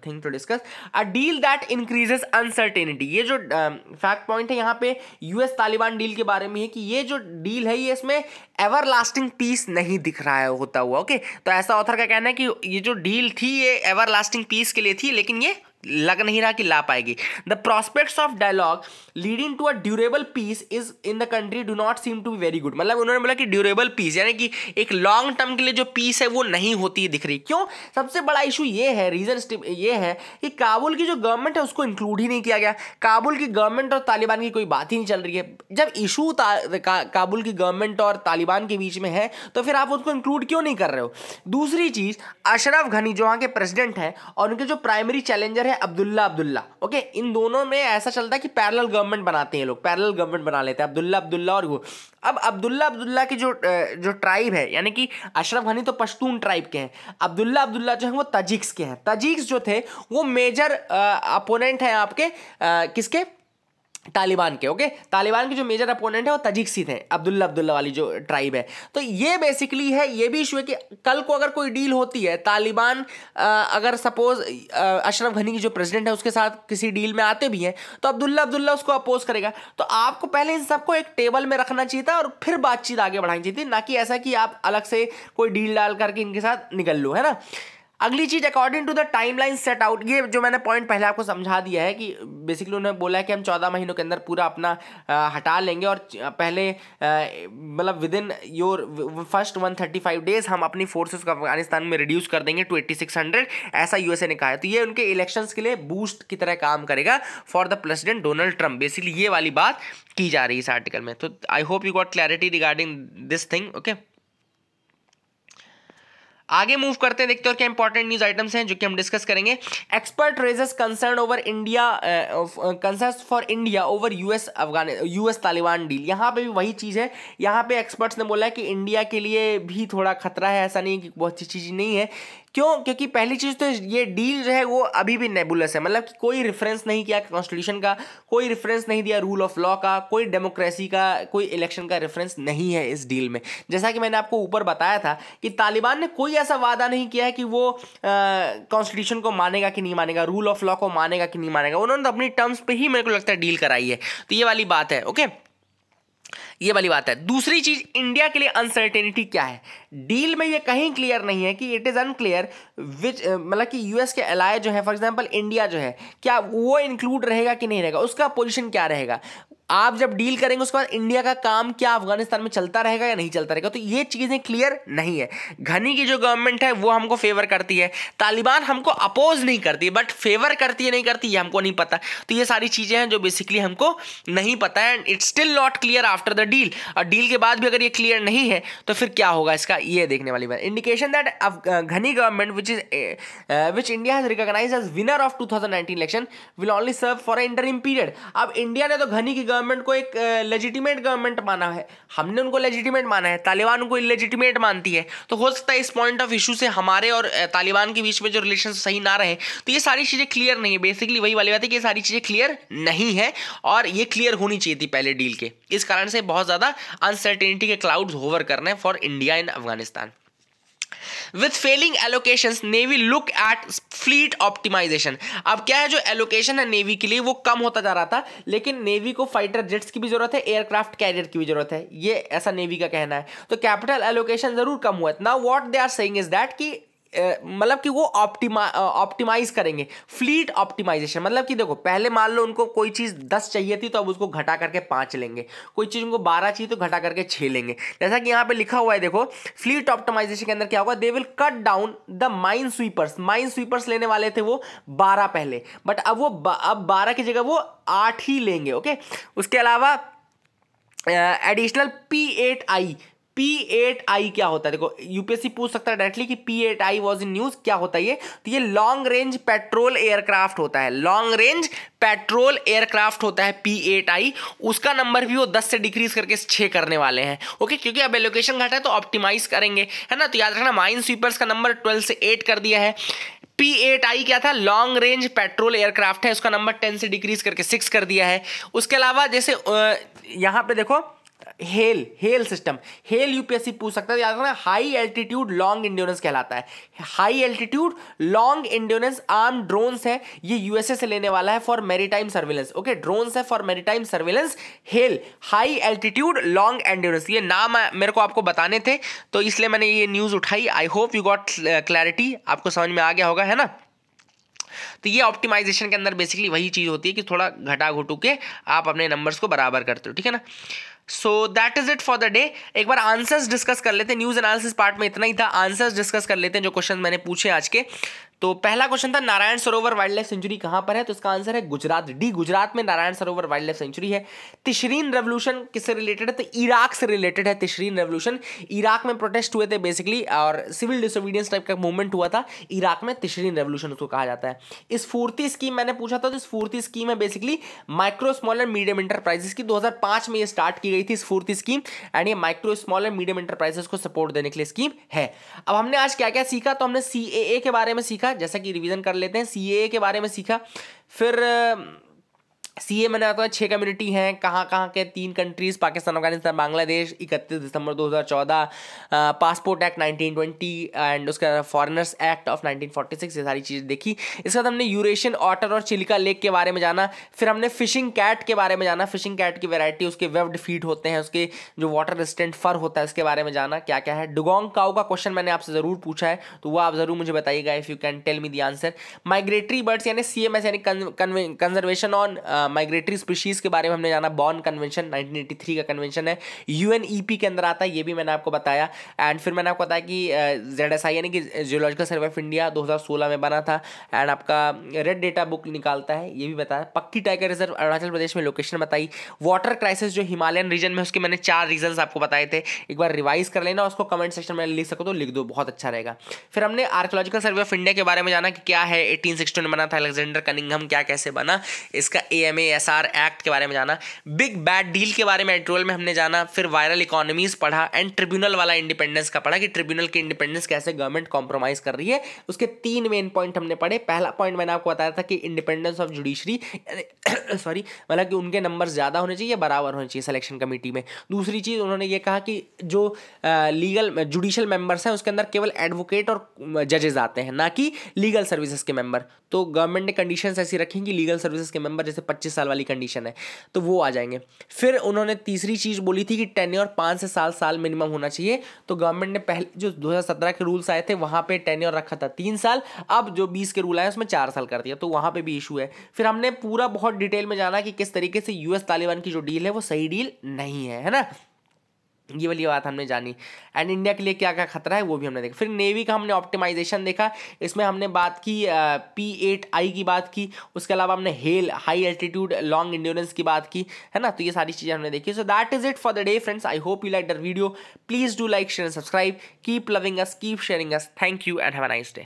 thing to discuss a deal that increases uncertainty ये जो फैक्ट uh, पॉइंट है यहाँ पे यूएस तालिबान डील के बारे में है कि ये जो डील है ये इसमें एवर लास्टिंग पीस नहीं दिख रहा है होता हुआ ओके okay? तो ऐसा ऑथर का कहना है कि ये जो डील थी ये एवर लास्टिंग पीस के लिए थी लेकिन ये लग नहीं रहा कि ला पाएगी the prospects of dialogue leading to a durable peace is in the country do not seem to be very good मतलब उन्होंने बोला कि ड्यूरेबल पीस यानी कि एक लॉन्ग टर्म के लिए जो पीस है वो नहीं होती दिख रही क्यों सबसे बड़ा इशू ये है रीज़न ये है कि काबुल की जो गवर्नमेंट है उसको इंक्लूड ही नहीं किया गया काबुल की गवर्नमेंट और तालिबान की कोई बात ही नहीं चल रही है जब इशू का, काबुल की गवर्नमेंट और तालिबान के बीच में है तो फिर आप उसको इंक्लूड क्यों नहीं कर रहे हो दूसरी चीज़ अशरफ घनी जो वहाँ के प्रेसिडेंट हैं और उनके जो प्राइमरी चैलेंजर है है अब्दुल्ला अब्दुल्ला ओके इन दोनों में ऐसा चलता है कि पैरल गवर्नमेंट बनाते हैं लोग पैरल गवर्नमेंट बना लेते हैं अब्दुल्ला अब्दुल्ला और वो अब अब्दुल्ला अब्दुल्ला की जो जो ट्राइब है यानी कि अशरफ घनी तो पश्तून ट्राइब के हैं अब्दुल्ला अब्दुल्ला जो है वो तजिक्स के हैं तजिक्स जो थे वो मेजर अपोनेंट हैं आपके आ, किसके तालिबान के ओके तालिबान के जो मेजर अपोनेंट है वो तजिक तजिक्सी हैं अब्दुल्ला अब्दुल्ला वाली जो ट्राइब है तो ये बेसिकली है ये भी इशू है कि कल को अगर कोई डील होती है तालिबान अगर सपोज अशरफ घनी की जो प्रेसिडेंट है उसके साथ किसी डील में आते भी हैं तो अब्दुल्ला अब्दुल्ला उसको अपोज करेगा तो आपको पहले इन सबको एक टेबल में रखना चाहिए था और फिर बातचीत आगे बढ़ानी चाहिए थी ना कि ऐसा कि आप अलग से कोई डील डाल करके इनके साथ निकल लो है ना अगली चीज according to the timeline set out ये जो मैंने पॉइंट पहले आपको समझा दिया है कि बेसिकली उन्होंने बोला है कि हम चौदह महीनों के अंदर पूरा अपना आ, हटा लेंगे और पहले मतलब within your first one thirty five days हम अपनी फोर्सेज को अफगानिस्तान में रिड्यूस कर देंगे टू एट्टी सिक्स हंड्रेड ऐसा यूएसए ने कहा है तो ये उनके इलेक्शंस के लिए बूस्ट की तरह काम करेगा for the president Donald Trump basically ये वाली बात की जा रही है इस आर्टिकल में तो I hope you got clarity regarding this thing okay आगे मूव करते हैं देखते हैं और क्या इंपॉर्टेंट न्यूज आइटम्स हैं जो कि हम डिस्कस करेंगे expert raises concern over India concern for India over US Afghan US Taliban deal यहाँ पे भी वही चीज़ है यहाँ पे एक्सपर्ट्स ने बोला है कि इंडिया के लिए भी थोड़ा खतरा है ऐसा नहीं कि बहुत अच्छी चीज़ नहीं है क्यों क्योंकि पहली चीज़ तो ये डील जो है वो अभी भी नेबुलस है मतलब कि कोई रेफरेंस नहीं किया कॉन्स्टिट्यूशन का कोई रेफरेंस नहीं दिया रूल ऑफ लॉ का कोई डेमोक्रेसी का कोई इलेक्शन का रेफरेंस नहीं है इस डील में जैसा कि मैंने आपको ऊपर बताया था कि तालिबान ने कोई ऐसा वादा नहीं किया है कि वो कॉन्स्टिट्यूशन को मानेगा कि नहीं मानेगा रूल ऑफ लॉ को मानेगा कि नहीं मानेगा उन्होंने तो अपनी टर्म्स पर ही मेरे को लगता है डील कराई है तो ये वाली बात है ओके ये वाली बात है दूसरी चीज इंडिया के लिए अनसर्टेनिटी क्या है डील में ये कहीं क्लियर नहीं है कि इट इज़ अनक्लियर विच मतलब कि यूएस के अलाय जो है फॉर एग्जांपल इंडिया जो है क्या वो इंक्लूड रहेगा कि नहीं रहेगा उसका पोजीशन क्या रहेगा आप जब डील करेंगे उसके बाद इंडिया का काम क्या अफगानिस्तान में चलता रहेगा या नहीं चलता रहेगा तो ये चीज़ें क्लियर नहीं है घनी की जो गवर्नमेंट है वो हमको फेवर करती है तालिबान हमको अपोज नहीं करती बट फेवर करती है नहीं करती ये हमको नहीं पता तो ये सारी चीज़ें हैं जो बेसिकली हमको नहीं पता है and it's still not clear after the deal और डील के बाद भी अगर ये क्लियर नहीं है तो फिर क्या होगा इसका ये देखने वाली बात indication that Ghani government which is which India has recognise as winner of to election will only serve for interim period अब इंडिया ने तो घनी की गवर्नमेंट को एक लेजिटिमेट गवर्नमेंट माना है हमने उनको लेजिटिमेट माना है तालिबान उनको इलेजिटिमेट मानती है तो हो सकता है इस पॉइंट ऑफ इशू से हमारे और तालिबान के बीच में जो रिलेशन सही ना रहे तो ये सारी चीज़ें क्लियर नहीं है बेसिकली वही वाली बात है कि ये सारी चीज़ें क्लियर नहीं है और ये क्लियर होनी चाहिए थी पहले डील के इस कारण से बहुत ज़्यादा अनसर्टेनिटी के क्लाउड्स होवर कर रहे हैं for India and Afghanistan with failing allocation navy look at fleet optimisation अब क्या है जो एलोकेशन है नेवी के लिए वो कम होता जा रहा था लेकिन नेवी को फाइटर जेट्स की भी जरूरत है एयरक्राफ्ट कैरियर की भी जरूरत है ये ऐसा नेवी का कहना है तो कैपिटल एलोकेशन जरूर कम हुआ now what they are saying is that की मतलब कि वो ऑप्टिमा ऑप्टिमाइज करेंगे फ्लीट ऑप्टिमाइजेशन मतलब कि देखो पहले मान लो उनको कोई चीज़ दस चाहिए थी तो अब उसको घटा करके पाँच लेंगे कोई चीज़ उनको बारह चाहिए तो घटा करके छः लेंगे जैसा कि यहाँ पे लिखा हुआ है देखो फ्लीट ऑप्टिमाइजेशन के अंदर क्या होगा they will cut down the minesweepers minesweepers लेने वाले थे वो बारह पहले बट अब वो अब बारह की जगह वो आठ ही लेंगे ओके उसके अलावा additional P eight I P eight I क्या होता है देखो यूपीएससी पूछ सकता है डायरेक्टली कि P eight I was in news क्या होता है ये तो ये लॉन्ग रेंज पेट्रोल एयरक्राफ्ट होता है लॉन्ग रेंज पेट्रोल एयरक्राफ्ट होता है पी एट आई उसका नंबर भी वो दस से डिक्रीज करके छः करने वाले हैं ओके क्योंकि अब एलोकेशन घटा है तो ऑप्टिमाइज करेंगे है ना तो याद रखना माइन स्वीपर्स का नंबर ट्वेल्व से एट कर दिया है पी एट आई क्या था लॉन्ग रेंज पेट्रोल एयरक्राफ्ट है उसका नंबर टेन से डिक्रीज करके सिक्स कर दिया है उसके अलावा जैसे यहाँ पे देखो HALE HALE system HALE UPSC पूछ सकता है याद रखना हाई एल्टीट्यूड लॉन्ग इंड्योरेंस कहलाता है high altitude long endurance armed drones है ये यूएसए से लेने वाला है for maritime surveillance okay drones है for maritime surveillance HALE high altitude long endurance ये नाम मेरे को आपको बताने थे तो इसलिए मैंने ये न्यूज़ उठाई I hope you got clarity आपको समझ में आ गया होगा है ना तो ये ऑप्टिमाइजेशन के अंदर बेसिकली वही चीज़ होती है कि थोड़ा घटा घुटू के आप अपने नंबर्स को बराबर करते हो ठीक है ना so that is it for the day एक बार आंसर्स डिस्कस कर लेते हैं न्यूज़ एनालिसिस पार्ट में इतना ही था आंसर्स डिस्कस कर लेते हैं जो क्वेश्चन मैंने पूछे आज के तो पहला क्वेश्चन था Narayan Sarovar wildlife century कहां पर है तो इसका आंसर है गुजरात डी गुजरात में Narayan Sarovar wildlife century है तिशरीन रेवोल्यूशन किससे रिलेटेड है तो इराक से रिलेटेड है तिशरीन रेवोल्यूशन इराक में प्रोटेस्ट हुए थे बेसिकली और सिविल डिसोबीडियंस टाइप का मूवमेंट हुआ था इराक में तिशरीन रेवोल्यूशन उसको कहा जाता है इस फूर्ति स्कीम मैंने पूछा था तो इस फूर्ति स्कीम है basically micro small and medium enterprises की दो में ये स्टार्ट की गई थी फूर्ति स्कीम एंड ये micro small and medium enterprises को सपोर्ट देने के लिए स्कीम है अब हमने आज क्या क्या सीखा तो हमने सी के बारे में सीखा सीखा जैसा कि रिवीजन कर लेते हैं सीए के बारे में सीखा फिर सी ए मैंने बताया छः कम्युनिटी हैं कहाँ कहाँ के तीन कंट्रीज़ पाकिस्तान अफगानिस्तान बांग्लादेश इकतीस दिसंबर 2014 पासपोर्ट एक्ट 1920 एंड उसका फॉरनर्स एक्ट ऑफ 1946 ये सारी चीज़ें देखी इसके बाद हमने यूरेशियन ऑटर और चिलिका लेक के बारे में जाना फिर हमने फिशिंग कैट के बारे में जाना फिशिंग कैट की वेराइटी उसके वेब फीट होते हैं उसके जो वाटर रेसिस्टेंट फर होता है उसके बारे में जाना क्या क्या है डुगोंग काउ का क्वेश्चन मैंने आपसे ज़रूर पूछा है तो वो आप ज़रूर मुझे बताइएगा if you can tell me the answer migratory birds यानी सी एम एस यानी कंजर्वेशन ऑन माइग्रेटरी स्पीशीज़ के बारे में हमने जाना बॉर्न कन्वेंशन 1983 का कन्वेंशन है यू e के अंदर आता है ये भी मैंने आपको बताया एंड फिर मैंने आपको बताया कि जेड एस आई यानी कि जियोलॉजिकल सर्वे ऑफ इंडिया 2016 में बना था एंड आपका रेड डेटा बुक निकालता है ये भी बताया पक्की टाइगर रिजर्व अरुणाचल प्रदेश में लोकेशन बताई वाटर क्राइसिस जो हिमालयन रीजन में उसके मैंने चार रीजन आपको बताए थे एक बार रिवाइज कर लेना उसको कमेंट सेक्शन में लिख सको तो लिख दो बहुत अच्छा रहेगा फिर हमने आर्कोलॉजिकल सर्वे ऑफ इंडिया के बारे में जाना कि क्या है एटीन में बना था अलेक्जेंडर कनिंगम क्या कैसे बना इसका ए एम एक्ट के बारे में जाना बिग बैड डील के बारे में एट्रोल में हमने जाना फिर वायरल इकोनॉमीज पढ़ा एंड ट्रिब्यूनल वाला इंडिपेंडेंस का पढ़ा कि ट्रिब्यूनल की इंडिपेंडेंस कैसे गवर्नमेंट कॉम्प्रोमाइज कर रही है उसके तीन मेन पॉइंट हमने पढ़े पहला पॉइंट मैंने आपको बताया था कि इंडिपेंडेंस ऑफ जुडिशरी सॉरी मतलब कि उनके नंबर ज़्यादा होने चाहिए बराबर होने चाहिए सिलेक्शन कमेटी में दूसरी चीज़ उन्होंने ये कहा कि जो लीगल जुडिशल मेंबर्स हैं उसके अंदर केवल एडवोकेट और जजेस आते हैं ना कि लीगल सर्विसेज के मेंबर तो गवर्नमेंट ने कंडीशंस ऐसी रखी कि लीगल सर्विसेज के मेंबर जैसे पच्चीस साल वाली कंडीशन है तो वो आ जाएंगे फिर उन्होंने तीसरी चीज़ बोली थी कि टेन और पाँच से सात साल मिनिमम होना चाहिए तो गवर्नमेंट ने पहले जो दो के रूल्स आए थे वहाँ पर टेन रखा था तीन साल अब जो बीस के रूल आए उसमें चार साल कर दिया तो वहाँ पर भी इशू है फिर हमने पूरा बहुत डिटेल में जाना कि किस तरीके से यूएस तालिबान की जो डील है वो सही डील नहीं है है ना ये वाली बात हमने जानी एंड इंडिया के लिए क्या क्या खतरा है वो भी हमने देखा फिर नेवी का हमने ऑप्टिमाइजेशन देखा इसमें हमने बात की पी एट आई की बात की उसके अलावा हमने HALE high altitude long endurance की बात की है ना तो ये सारी चीज़ें हमने देखी so that is it for the day friends I hope you like the video please do like share and subscribe keep loving us keep sharing us thank you and have a nice day